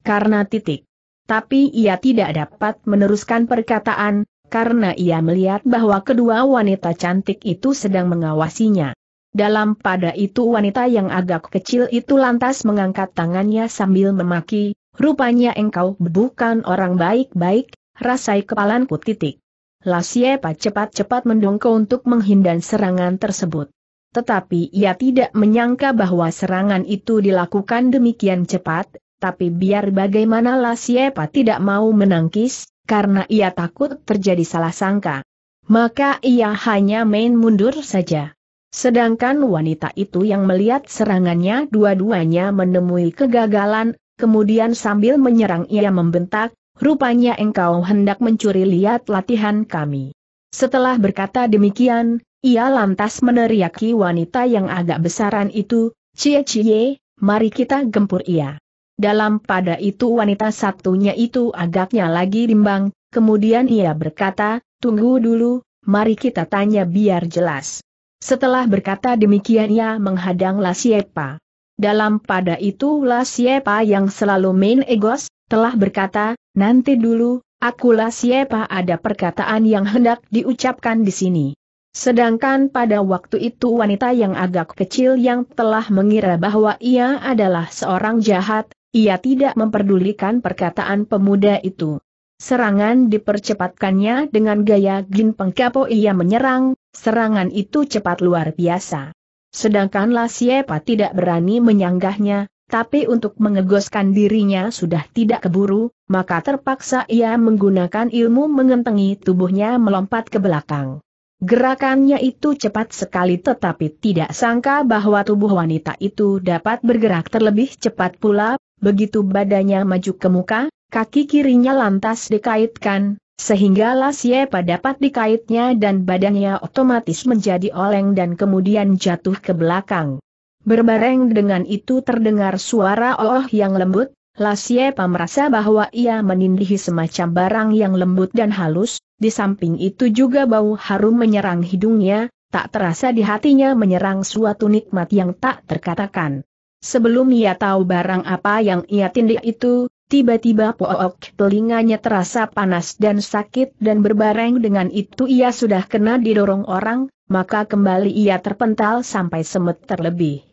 karena titik. Tapi ia tidak dapat meneruskan perkataan, karena ia melihat bahwa kedua wanita cantik itu sedang mengawasinya. Dalam pada itu wanita yang agak kecil itu lantas mengangkat tangannya sambil memaki, rupanya engkau bukan orang baik-baik, rasai kepalanku titik. Lasiepa cepat-cepat mendongko untuk menghindar serangan tersebut. Tetapi ia tidak menyangka bahwa serangan itu dilakukan demikian cepat, tapi biar bagaimana Lasiepa tidak mau menangkis, karena ia takut terjadi salah sangka. Maka ia hanya main mundur saja. Sedangkan wanita itu yang melihat serangannya dua-duanya menemui kegagalan, kemudian sambil menyerang ia membentak, rupanya engkau hendak mencuri lihat latihan kami. Setelah berkata demikian, ia lantas meneriaki wanita yang agak besaran itu, Cie Cie, mari kita gempur ia. Dalam pada itu wanita satunya itu agaknya lagi rimbang, kemudian ia berkata, tunggu dulu, mari kita tanya biar jelas. Setelah berkata demikian ia menghadang Siepa. Dalam pada itu Siepa yang selalu main egos, telah berkata, nanti dulu, akulah siapa ada perkataan yang hendak diucapkan di sini. Sedangkan pada waktu itu wanita yang agak kecil yang telah mengira bahwa ia adalah seorang jahat, ia tidak memperdulikan perkataan pemuda itu. Serangan dipercepatkannya dengan gaya Gin Pengkapo ia menyerang, serangan itu cepat luar biasa. Sedangkan Lasiepa tidak berani menyanggahnya, tapi untuk mengegoskan dirinya sudah tidak keburu, maka terpaksa ia menggunakan ilmu mengentengi tubuhnya melompat ke belakang. Gerakannya itu cepat sekali tetapi tidak sangka bahwa tubuh wanita itu dapat bergerak terlebih cepat pula, begitu badannya maju ke muka, kaki kirinya lantas dikaitkan, sehingga Lasiepa dapat dikaitnya dan badannya otomatis menjadi oleng dan kemudian jatuh ke belakang. Berbareng dengan itu terdengar suara ooh yang lembut, Lasiepa merasa bahwa ia menindih semacam barang yang lembut dan halus, di samping itu juga bau harum menyerang hidungnya, tak terasa di hatinya menyerang suatu nikmat yang tak terkatakan. Sebelum ia tahu barang apa yang ia tindik itu, tiba-tiba pook telinganya terasa panas dan sakit dan berbareng dengan itu ia sudah kena didorong orang, maka kembali ia terpental sampai semet terlebih.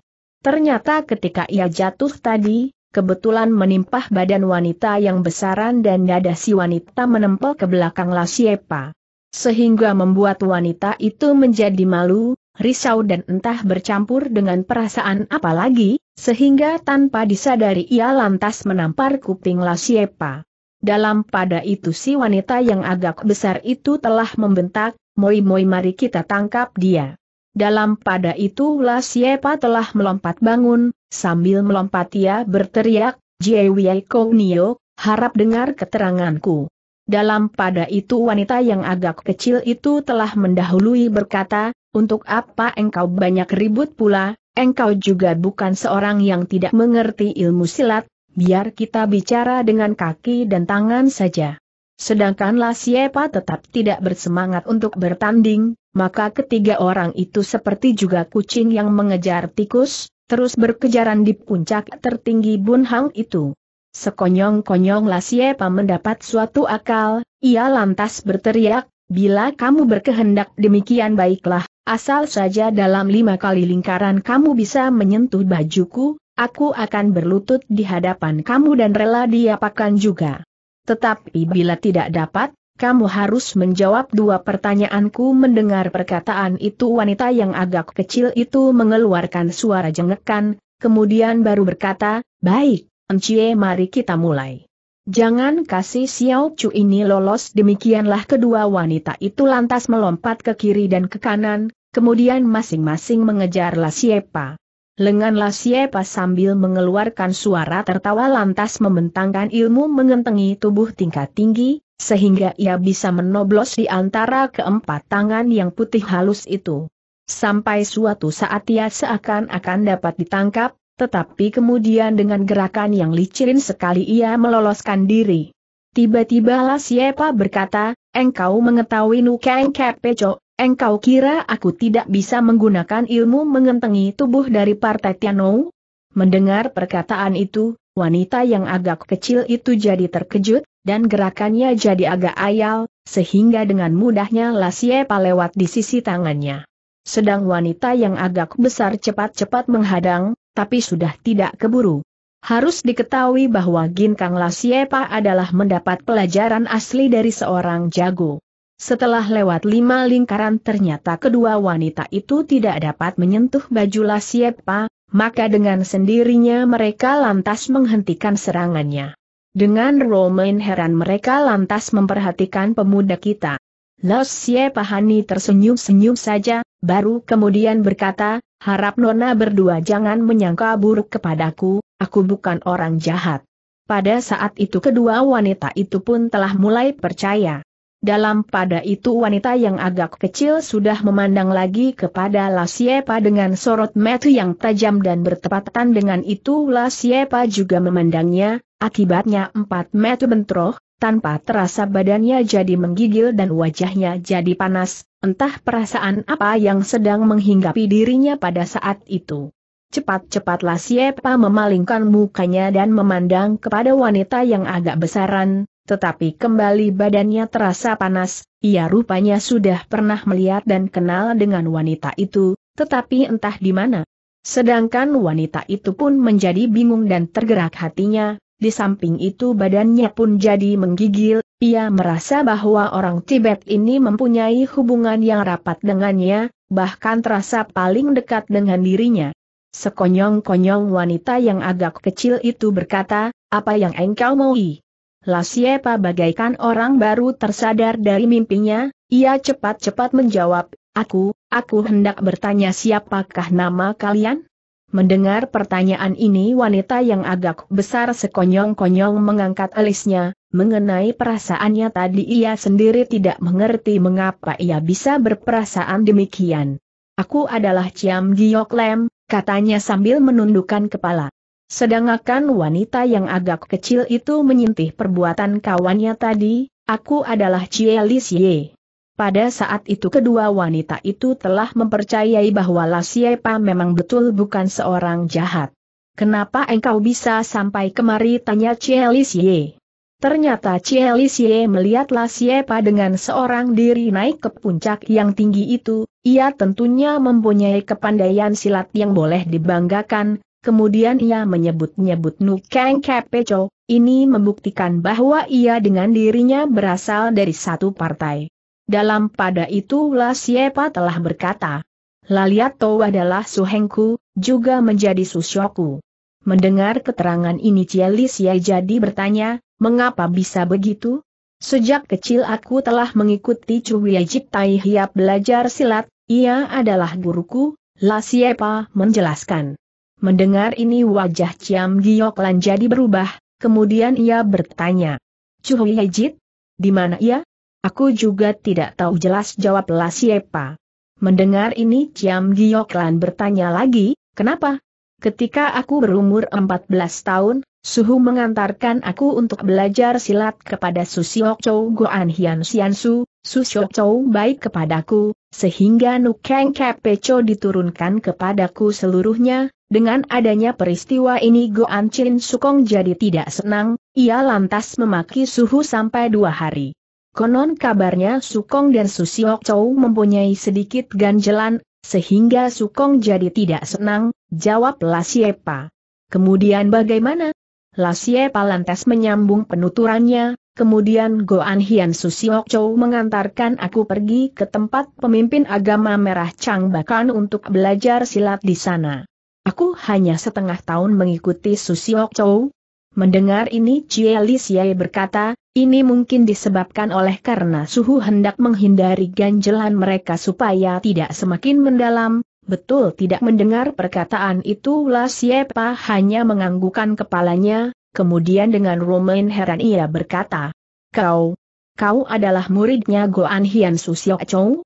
Ternyata ketika ia jatuh tadi, kebetulan menimpah badan wanita yang besaran dan dada si wanita menempel ke belakang Lasiepa. Sehingga membuat wanita itu menjadi malu, risau dan entah bercampur dengan perasaan apa lagi, sehingga tanpa disadari ia lantas menampar kuping Lasiepa. Dalam pada itu si wanita yang agak besar itu telah membentak, Moi moi mari kita tangkap dia. Dalam pada itulah Siepa telah melompat bangun, sambil melompat ia berteriak, Jiewie Kounio, harap dengar keteranganku. Dalam pada itu wanita yang agak kecil itu telah mendahului berkata, untuk apa engkau banyak ribut pula, engkau juga bukan seorang yang tidak mengerti ilmu silat, biar kita bicara dengan kaki dan tangan saja. Sedangkan Lasiepa tetap tidak bersemangat untuk bertanding, maka ketiga orang itu seperti juga kucing yang mengejar tikus, terus berkejaran di puncak tertinggi Bunhang itu. Sekonyong-konyong Lasiepa mendapat suatu akal, ia lantas berteriak, bila kamu berkehendak demikian baiklah, asal saja dalam lima kali lingkaran kamu bisa menyentuh bajuku, aku akan berlutut di hadapan kamu dan rela diapakan juga. Tetapi bila tidak dapat, kamu harus menjawab dua pertanyaanku mendengar perkataan itu wanita yang agak kecil itu mengeluarkan suara jengekan, kemudian baru berkata, baik, Encie mari kita mulai. Jangan kasih Xiao Chu ini lolos demikianlah kedua wanita itu lantas melompat ke kiri dan ke kanan, kemudian masing-masing mengejarlah siapa. Lengan Lasiepa sambil mengeluarkan suara tertawa lantas membentangkan ilmu mengentengi tubuh tingkat tinggi, sehingga ia bisa menoblos di antara keempat tangan yang putih halus itu. Sampai suatu saat ia seakan-akan dapat ditangkap, tetapi kemudian dengan gerakan yang licin sekali ia meloloskan diri. Tiba-tiba Siapa berkata, engkau mengetahui Nukeng Kepecok, Engkau kira aku tidak bisa menggunakan ilmu mengentengi tubuh dari partai Tiano? Mendengar perkataan itu, wanita yang agak kecil itu jadi terkejut, dan gerakannya jadi agak ayal, sehingga dengan mudahnya Lasiepa lewat di sisi tangannya. Sedang wanita yang agak besar cepat-cepat menghadang, tapi sudah tidak keburu. Harus diketahui bahwa Ginkang Lasiepa adalah mendapat pelajaran asli dari seorang jago. Setelah lewat lima lingkaran ternyata kedua wanita itu tidak dapat menyentuh baju Lasiepa, maka dengan sendirinya mereka lantas menghentikan serangannya. Dengan Romain heran mereka lantas memperhatikan pemuda kita. Lasiepa Hani tersenyum-senyum saja, baru kemudian berkata, harap Nona berdua jangan menyangka buruk kepadaku, aku bukan orang jahat. Pada saat itu kedua wanita itu pun telah mulai percaya. Dalam pada itu wanita yang agak kecil sudah memandang lagi kepada La Siepa dengan sorot metu yang tajam dan bertepatan dengan itu La Siepa juga memandangnya, akibatnya empat metu bentroh, tanpa terasa badannya jadi menggigil dan wajahnya jadi panas, entah perasaan apa yang sedang menghinggapi dirinya pada saat itu. cepat La Siepa memalingkan mukanya dan memandang kepada wanita yang agak besaran, tetapi kembali badannya terasa panas, ia rupanya sudah pernah melihat dan kenal dengan wanita itu, tetapi entah di mana. Sedangkan wanita itu pun menjadi bingung dan tergerak hatinya, di samping itu badannya pun jadi menggigil, ia merasa bahwa orang Tibet ini mempunyai hubungan yang rapat dengannya, bahkan terasa paling dekat dengan dirinya. Sekonyong-konyong wanita yang agak kecil itu berkata, apa yang engkau mau ih? Lasiepa bagaikan orang baru tersadar dari mimpinya, ia cepat-cepat menjawab, Aku, aku hendak bertanya siapakah nama kalian? Mendengar pertanyaan ini wanita yang agak besar sekonyong-konyong mengangkat alisnya, mengenai perasaannya tadi ia sendiri tidak mengerti mengapa ia bisa berperasaan demikian. Aku adalah Ciam Giok Lem, katanya sambil menundukkan kepala. Sedangkan wanita yang agak kecil itu menyintih perbuatan kawannya tadi, aku adalah Cie Lisie. Pada saat itu kedua wanita itu telah mempercayai bahwa Lasiepa memang betul bukan seorang jahat. Kenapa engkau bisa sampai kemari tanya Cie Lisie? Ternyata Cie Lisie melihat Lasiepa dengan seorang diri naik ke puncak yang tinggi itu, ia tentunya mempunyai kepandaian silat yang boleh dibanggakan, Kemudian ia menyebut-nyebut Nukeng Kepeco, ini membuktikan bahwa ia dengan dirinya berasal dari satu partai. Dalam pada itulah Siepa telah berkata, Laliato adalah suhengku, juga menjadi susyoku. Mendengar keterangan ini Cieli jadi bertanya, mengapa bisa begitu? Sejak kecil aku telah mengikuti Cuwiajib Tai Hiap belajar silat, ia adalah guruku, La Siepa menjelaskan. Mendengar ini wajah Ciam Giok Lan jadi berubah, kemudian ia bertanya. Cuhui Yejit? Di mana ia? Aku juga tidak tahu jelas jawab Siepa. Mendengar ini Ciam Giok Lan bertanya lagi, kenapa? Ketika aku berumur 14 tahun, Suhu mengantarkan aku untuk belajar silat kepada Susiok Chou Goan Hian Sian Su, Susiok Chou baik kepadaku, sehingga Nukeng Kepecho diturunkan kepadaku seluruhnya, dengan adanya peristiwa ini Goan Chin Sukong jadi tidak senang, ia lantas memaki Suhu sampai dua hari. Konon kabarnya Sukong dan Susiok Chou mempunyai sedikit ganjelan, sehingga Sukong jadi tidak senang, jawab Lasiepa. Kemudian bagaimana? Lasiepa lantas menyambung penuturannya, kemudian Goan Hian Susiok Chou mengantarkan aku pergi ke tempat pemimpin agama merah Chang Bakan untuk belajar silat di sana. Aku hanya setengah tahun mengikuti Susiok Chow. Mendengar ini Chie Li Siai berkata, ini mungkin disebabkan oleh karena suhu hendak menghindari ganjelan mereka supaya tidak semakin mendalam, betul tidak mendengar perkataan itu La Siepa hanya menganggukan kepalanya, kemudian dengan Roman heran ia berkata, Kau, kau adalah muridnya Goan Hian Susiok Chow?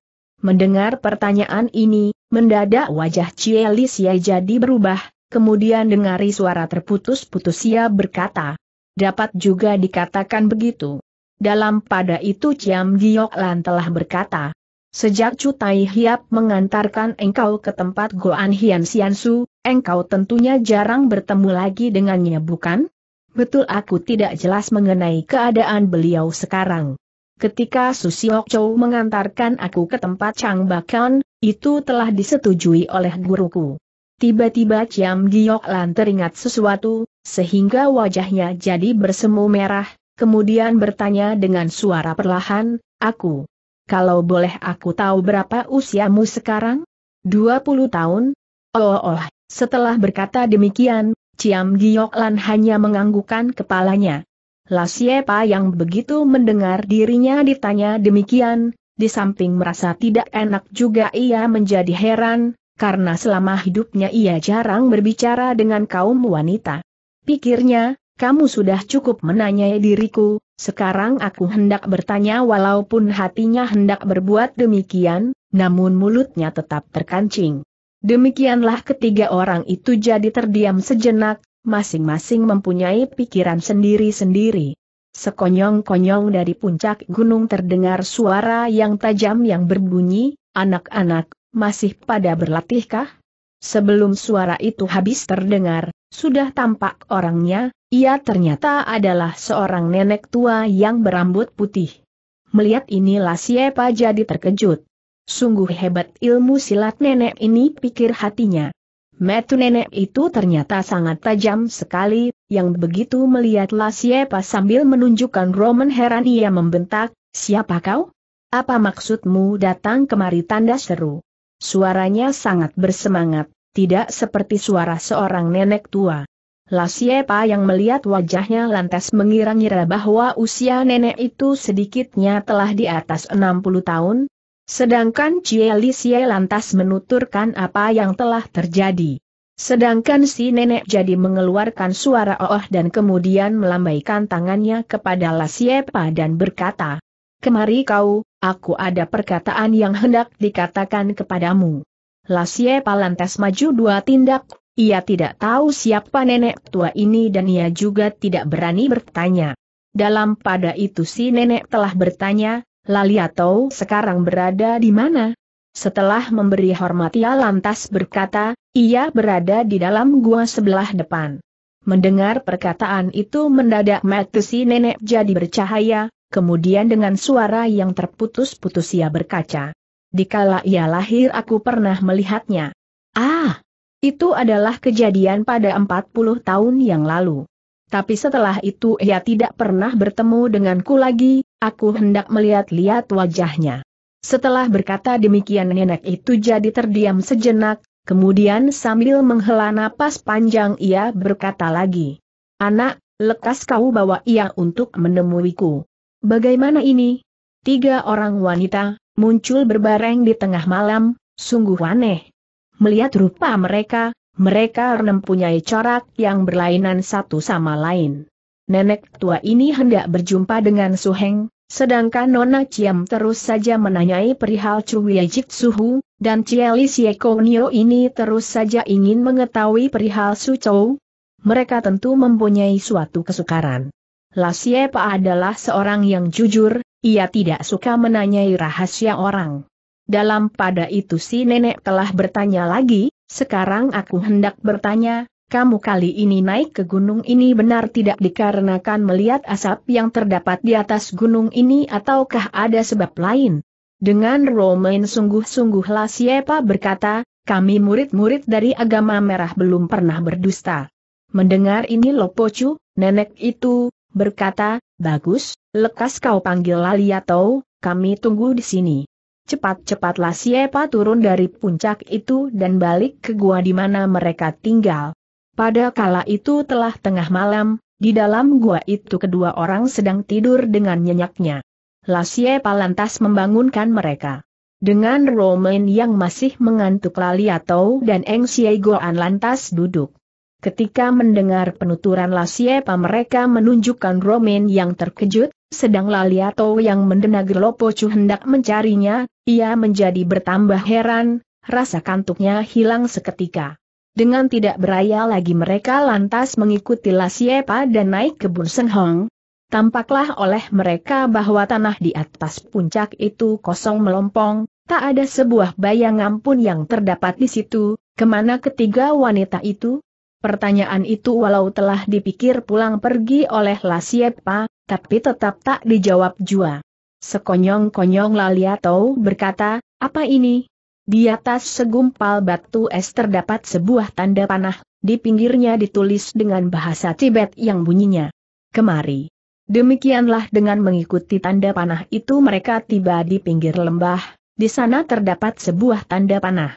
Mendengar pertanyaan ini, Mendadak wajah Cie ya jadi berubah, kemudian dengar suara terputus-putus ia berkata. Dapat juga dikatakan begitu. Dalam pada itu Ciam Giok telah berkata, Sejak Tai Hiap mengantarkan engkau ke tempat Goan Hian Siansu, engkau tentunya jarang bertemu lagi dengannya bukan? Betul aku tidak jelas mengenai keadaan beliau sekarang ketika Susiok Chou mengantarkan aku ke tempat Chang Bakan, itu telah disetujui oleh guruku. Tiba-tiba Ciam Giok Lan teringat sesuatu, sehingga wajahnya jadi bersemu merah, kemudian bertanya dengan suara perlahan, aku. Kalau boleh aku tahu berapa usiamu sekarang? 20 tahun? Oh, oh, setelah berkata demikian, Ciam Giok Lan hanya menganggukkan kepalanya siapa yang begitu mendengar dirinya ditanya demikian, di samping merasa tidak enak juga ia menjadi heran, karena selama hidupnya ia jarang berbicara dengan kaum wanita. Pikirnya, kamu sudah cukup menanyai diriku, sekarang aku hendak bertanya walaupun hatinya hendak berbuat demikian, namun mulutnya tetap terkancing. Demikianlah ketiga orang itu jadi terdiam sejenak, masing-masing mempunyai pikiran sendiri-sendiri. Sekonyong-konyong dari puncak gunung terdengar suara yang tajam yang berbunyi, anak-anak, masih pada berlatihkah? Sebelum suara itu habis terdengar, sudah tampak orangnya, ia ternyata adalah seorang nenek tua yang berambut putih. Melihat inilah siapa jadi terkejut. Sungguh hebat ilmu silat nenek ini pikir hatinya. Metu nenek itu ternyata sangat tajam sekali, yang begitu melihat Lasiepa sambil menunjukkan Roman heran ia membentak, siapa kau? Apa maksudmu datang kemari tanda seru? Suaranya sangat bersemangat, tidak seperti suara seorang nenek tua. Lasiepa yang melihat wajahnya lantas mengira-ngira bahwa usia nenek itu sedikitnya telah di atas 60 tahun, Sedangkan Cie Cielisie lantas menuturkan apa yang telah terjadi. Sedangkan si nenek jadi mengeluarkan suara ooh dan kemudian melambaikan tangannya kepada Lasiepa dan berkata, Kemari kau, aku ada perkataan yang hendak dikatakan kepadamu. Lasiepa lantas maju dua tindak, ia tidak tahu siapa nenek tua ini dan ia juga tidak berani bertanya. Dalam pada itu si nenek telah bertanya, Laliato sekarang berada di mana? Setelah memberi hormat ia lantas berkata, ia berada di dalam gua sebelah depan. Mendengar perkataan itu mendadak mata si nenek jadi bercahaya, kemudian dengan suara yang terputus-putus ia berkaca. Dikala ia lahir aku pernah melihatnya. Ah! Itu adalah kejadian pada 40 tahun yang lalu tapi setelah itu ia tidak pernah bertemu denganku lagi, aku hendak melihat-lihat wajahnya. Setelah berkata demikian nenek itu jadi terdiam sejenak, kemudian sambil menghela napas panjang ia berkata lagi. Anak, lekas kau bawa ia untuk menemuiku. Bagaimana ini? Tiga orang wanita, muncul berbareng di tengah malam, sungguh aneh. Melihat rupa mereka, mereka mempunyai corak yang berlainan satu sama lain. Nenek tua ini hendak berjumpa dengan Suheng, sedangkan Nona Ciam terus saja menanyai perihal Cuwie Jik Suhu, dan Cieli Siekonio ini terus saja ingin mengetahui perihal Su Chou. Mereka tentu mempunyai suatu kesukaran. La Lasiepa adalah seorang yang jujur, ia tidak suka menanyai rahasia orang. Dalam pada itu si nenek telah bertanya lagi, sekarang aku hendak bertanya, kamu kali ini naik ke gunung ini benar tidak dikarenakan melihat asap yang terdapat di atas gunung ini ataukah ada sebab lain? Dengan Romain sungguh-sungguhlah siapa berkata, kami murid-murid dari agama merah belum pernah berdusta. Mendengar ini Lopocu, nenek itu, berkata, bagus, lekas kau panggil Laliato, kami tunggu di sini. Cepat-cepatlah Siapa turun dari puncak itu dan balik ke gua di mana mereka tinggal. Pada kala itu telah tengah malam, di dalam gua itu kedua orang sedang tidur dengan nyenyaknya. Lasiepa lantas membangunkan mereka. Dengan Roman yang masih mengantuk atau dan Eng Goan lantas duduk. Ketika mendengar penuturan Lasiepa mereka menunjukkan romen yang terkejut, sedang Laliato yang mendengar Lopocu hendak mencarinya, ia menjadi bertambah heran, rasa kantuknya hilang seketika. Dengan tidak beraya lagi mereka lantas mengikuti Lasiepa dan naik ke Bursenhong. Tampaklah oleh mereka bahwa tanah di atas puncak itu kosong melompong, tak ada sebuah bayangan pun yang terdapat di situ, kemana ketiga wanita itu? Pertanyaan itu walau telah dipikir pulang pergi oleh Siepa, tapi tetap tak dijawab jua. Sekonyong-konyong Laliatou berkata, apa ini? Di atas segumpal batu es terdapat sebuah tanda panah, di pinggirnya ditulis dengan bahasa Tibet yang bunyinya. Kemari. Demikianlah dengan mengikuti tanda panah itu mereka tiba di pinggir lembah, di sana terdapat sebuah tanda panah.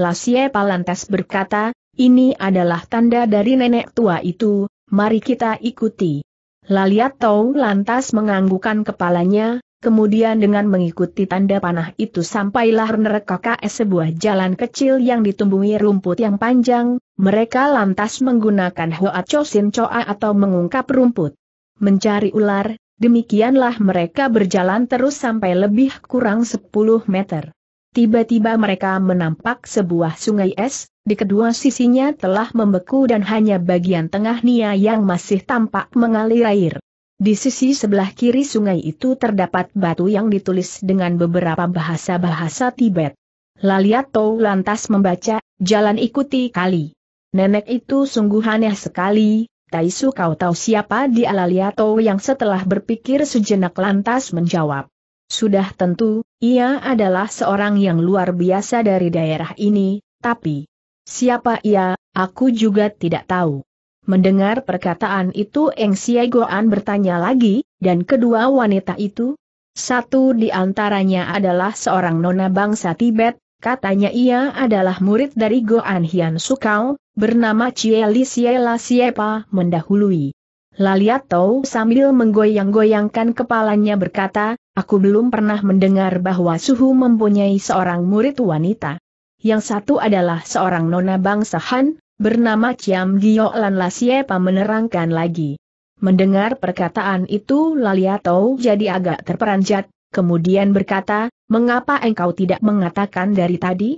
Lasiepa lantas berkata, ini adalah tanda dari nenek tua itu, mari kita ikuti. Laliat Tau lantas menganggukan kepalanya, kemudian dengan mengikuti tanda panah itu sampailah mereka ke sebuah jalan kecil yang ditumbuhi rumput yang panjang, mereka lantas menggunakan Hoa Chosin Choa atau mengungkap rumput. Mencari ular, demikianlah mereka berjalan terus sampai lebih kurang 10 meter. Tiba-tiba mereka menampak sebuah sungai es, di kedua sisinya telah membeku dan hanya bagian tengah Nia yang masih tampak mengalir air. Di sisi sebelah kiri sungai itu terdapat batu yang ditulis dengan beberapa bahasa-bahasa Tibet. Laliato lantas membaca, jalan ikuti kali. Nenek itu sungguh aneh sekali, Taisu kau tahu siapa di Laliato yang setelah berpikir sejenak lantas menjawab. Sudah tentu, ia adalah seorang yang luar biasa dari daerah ini, tapi siapa ia, aku juga tidak tahu. Mendengar perkataan itu Eng Goan bertanya lagi, dan kedua wanita itu? Satu di antaranya adalah seorang nona bangsa Tibet, katanya ia adalah murid dari Goan Hian Sukau, bernama Cieli Siela Siepa mendahului. Laliato sambil menggoyang-goyangkan kepalanya berkata, Aku belum pernah mendengar bahwa Suhu mempunyai seorang murid wanita. Yang satu adalah seorang nona bangsa Han, bernama Ciam Gio Lan Lasiepa menerangkan lagi. Mendengar perkataan itu Laliato jadi agak terperanjat, kemudian berkata, mengapa engkau tidak mengatakan dari tadi?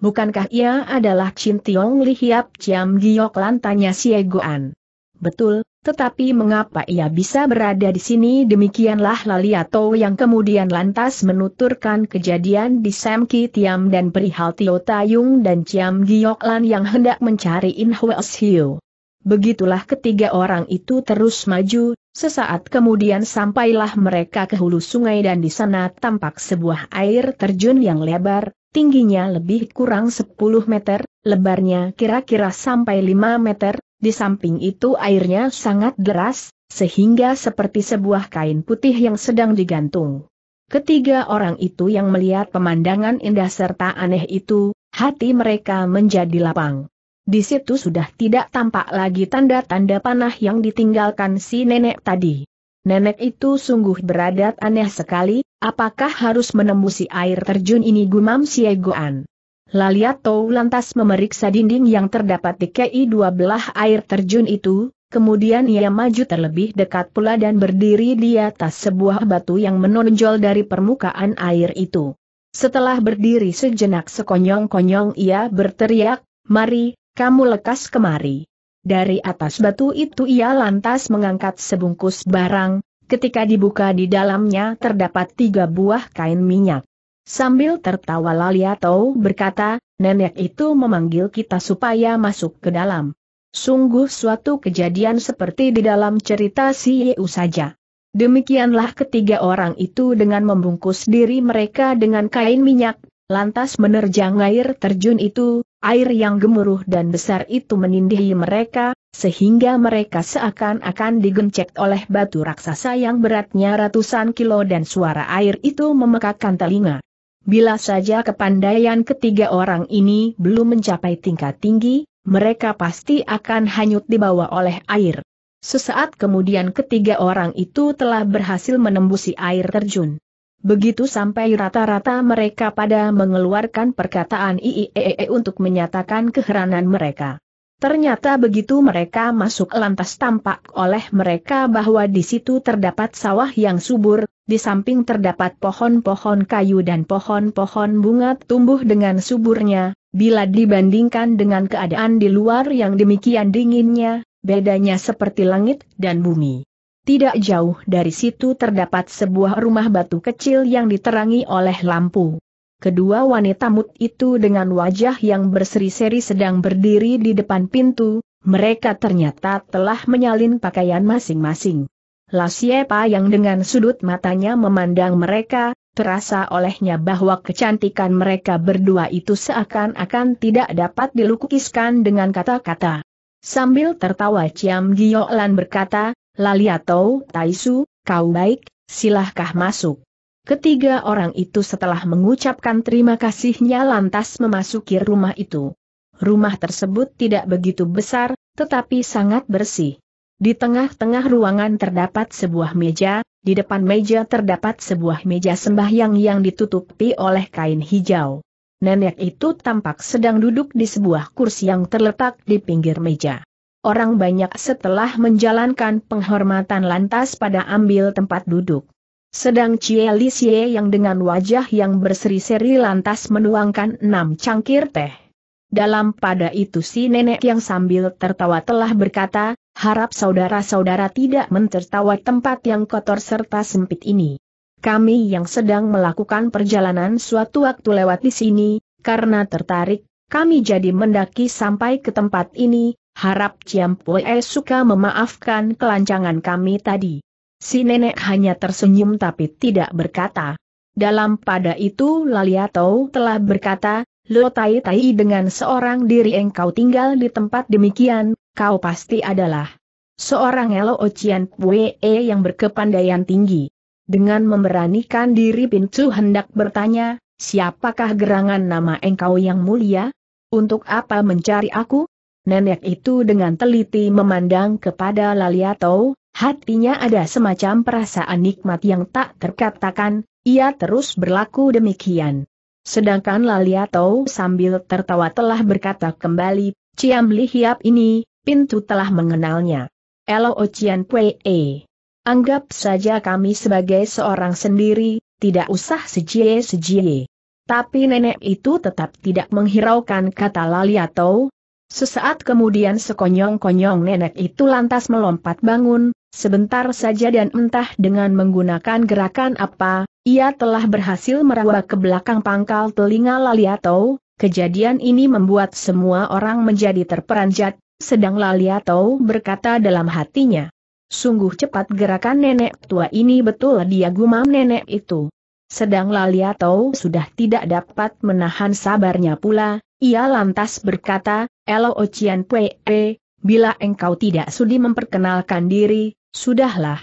Bukankah ia adalah Chin Tiong Li Hiap Giok Lan tanya Siegoan? Betul, tetapi mengapa ia bisa berada di sini demikianlah Laliato yang kemudian lantas menuturkan kejadian di Semki Tiam dan perihal Tio Tayung dan Ciam Gioklan yang hendak mencari In Hwels Hiu. Begitulah ketiga orang itu terus maju, sesaat kemudian sampailah mereka ke hulu sungai dan di sana tampak sebuah air terjun yang lebar, tingginya lebih kurang 10 meter, lebarnya kira-kira sampai 5 meter, di samping itu airnya sangat deras, sehingga seperti sebuah kain putih yang sedang digantung. Ketiga orang itu yang melihat pemandangan indah serta aneh itu, hati mereka menjadi lapang. Di situ sudah tidak tampak lagi tanda-tanda panah yang ditinggalkan si nenek tadi. Nenek itu sungguh beradat aneh sekali, apakah harus menembusi air terjun ini gumam Egoan. Laliato lantas memeriksa dinding yang terdapat di KI dua belah air terjun itu, kemudian ia maju terlebih dekat pula dan berdiri di atas sebuah batu yang menonjol dari permukaan air itu. Setelah berdiri sejenak sekonyong-konyong ia berteriak, Mari, kamu lekas kemari. Dari atas batu itu ia lantas mengangkat sebungkus barang, ketika dibuka di dalamnya terdapat tiga buah kain minyak. Sambil tertawa Laliato berkata, nenek itu memanggil kita supaya masuk ke dalam. Sungguh suatu kejadian seperti di dalam cerita si Yeu saja. Demikianlah ketiga orang itu dengan membungkus diri mereka dengan kain minyak, lantas menerjang air terjun itu, air yang gemuruh dan besar itu menindihi mereka, sehingga mereka seakan-akan digencet oleh batu raksasa yang beratnya ratusan kilo dan suara air itu memekakkan telinga. Bila saja kepandaian ketiga orang ini belum mencapai tingkat tinggi, mereka pasti akan hanyut dibawa oleh air. Sesaat kemudian ketiga orang itu telah berhasil menembusi air terjun. Begitu sampai rata-rata mereka pada mengeluarkan perkataan IIEE untuk menyatakan keheranan mereka. Ternyata begitu mereka masuk lantas tampak oleh mereka bahwa di situ terdapat sawah yang subur, di samping terdapat pohon-pohon kayu dan pohon-pohon bunga tumbuh dengan suburnya, bila dibandingkan dengan keadaan di luar yang demikian dinginnya, bedanya seperti langit dan bumi. Tidak jauh dari situ terdapat sebuah rumah batu kecil yang diterangi oleh lampu kedua wanita mut itu dengan wajah yang berseri-seri sedang berdiri di depan pintu, mereka ternyata telah menyalin pakaian masing-masing. Lasiepa yang dengan sudut matanya memandang mereka, terasa olehnya bahwa kecantikan mereka berdua itu seakan-akan tidak dapat dilukiskan dengan kata-kata. Sambil tertawa Ciam Giolan berkata, Laliato Taisu, kau baik, silahkah masuk. Ketiga orang itu setelah mengucapkan terima kasihnya lantas memasuki rumah itu. Rumah tersebut tidak begitu besar, tetapi sangat bersih. Di tengah-tengah ruangan terdapat sebuah meja, di depan meja terdapat sebuah meja sembahyang yang ditutupi oleh kain hijau. Nenek itu tampak sedang duduk di sebuah kursi yang terletak di pinggir meja. Orang banyak setelah menjalankan penghormatan lantas pada ambil tempat duduk. Sedang Cie Li yang dengan wajah yang berseri-seri lantas menuangkan enam cangkir teh. Dalam pada itu si nenek yang sambil tertawa telah berkata, harap saudara-saudara tidak mentertawa tempat yang kotor serta sempit ini. Kami yang sedang melakukan perjalanan suatu waktu lewat di sini, karena tertarik, kami jadi mendaki sampai ke tempat ini, harap Ciampoe suka memaafkan kelancangan kami tadi. Si nenek hanya tersenyum tapi tidak berkata. Dalam pada itu Laliatou telah berkata, Lo Tai Tai dengan seorang diri engkau tinggal di tempat demikian, kau pasti adalah seorang Elo Ocian Pue yang berkepandaian tinggi. Dengan memberanikan diri Pincu hendak bertanya, siapakah gerangan nama engkau yang mulia? Untuk apa mencari aku? Nenek itu dengan teliti memandang kepada Laliatou, Hatinya ada semacam perasaan nikmat yang tak terkatakan, ia terus berlaku demikian. Sedangkan Laliatou sambil tertawa telah berkata kembali, Ciam Li Hiap ini, pintu telah mengenalnya. Elo Ocian Pue. Anggap saja kami sebagai seorang sendiri, tidak usah sejie-sejie. Tapi nenek itu tetap tidak menghiraukan kata Laliatou, Sesaat kemudian sekonyong-konyong nenek itu lantas melompat bangun, Sebentar saja dan entah dengan menggunakan gerakan apa, ia telah berhasil meraba ke belakang pangkal telinga Laliato, kejadian ini membuat semua orang menjadi terperanjat, sedang Laliato berkata dalam hatinya. Sungguh cepat gerakan nenek tua ini betul dia gumam nenek itu. Sedang Laliato sudah tidak dapat menahan sabarnya pula, ia lantas berkata, Elo Ocean Pue, bila engkau tidak sudi memperkenalkan diri, Sudahlah.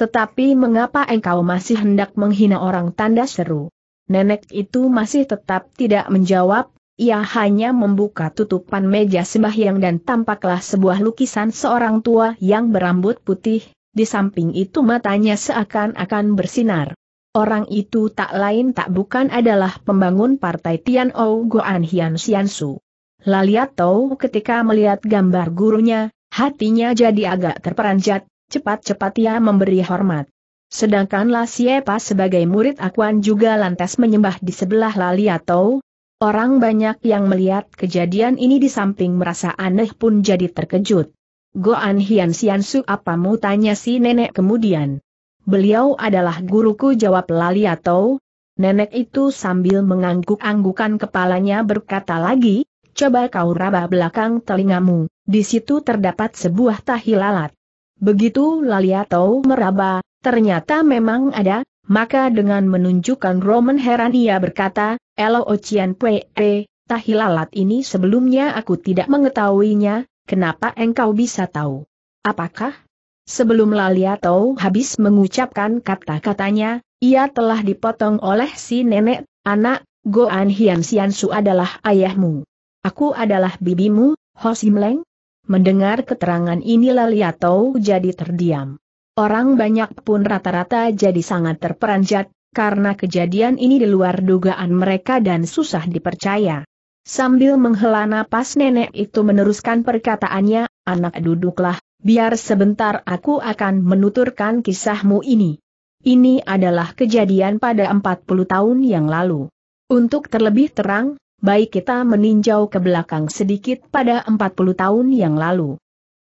Tetapi mengapa engkau masih hendak menghina orang tanda seru? Nenek itu masih tetap tidak menjawab, ia hanya membuka tutupan meja sembahyang dan tampaklah sebuah lukisan seorang tua yang berambut putih, di samping itu matanya seakan-akan bersinar. Orang itu tak lain tak bukan adalah pembangun partai Tian Ou Goan Hian Xian Su. Lalia ketika melihat gambar gurunya, hatinya jadi agak terperanjat, cepat-cepat ia memberi hormat. Sedangkan La Siepa sebagai murid Akuan juga lantas menyembah di sebelah Lali atau Orang banyak yang melihat kejadian ini di samping merasa aneh pun jadi terkejut. Goan Hian Sian Su mu tanya si nenek kemudian. Beliau adalah guruku jawab Lali atau Nenek itu sambil mengangguk-anggukan kepalanya berkata lagi, coba kau raba belakang telingamu, di situ terdapat sebuah tahi lalat. Begitu Laliato meraba, ternyata memang ada, maka dengan menunjukkan Roman heran ia berkata, Elo Ocean P.E., tahilalat ini sebelumnya aku tidak mengetahuinya, kenapa engkau bisa tahu? Apakah? Sebelum Laliato habis mengucapkan kata-katanya, ia telah dipotong oleh si nenek, anak, Goan Hian Siansu adalah ayahmu. Aku adalah bibimu, Ho Simleng, Mendengar keterangan ini Laliato jadi terdiam. Orang banyak pun rata-rata jadi sangat terperanjat, karena kejadian ini di luar dugaan mereka dan susah dipercaya. Sambil menghela napas nenek itu meneruskan perkataannya, anak duduklah, biar sebentar aku akan menuturkan kisahmu ini. Ini adalah kejadian pada 40 tahun yang lalu. Untuk terlebih terang, baik kita meninjau ke belakang sedikit pada 40 tahun yang lalu.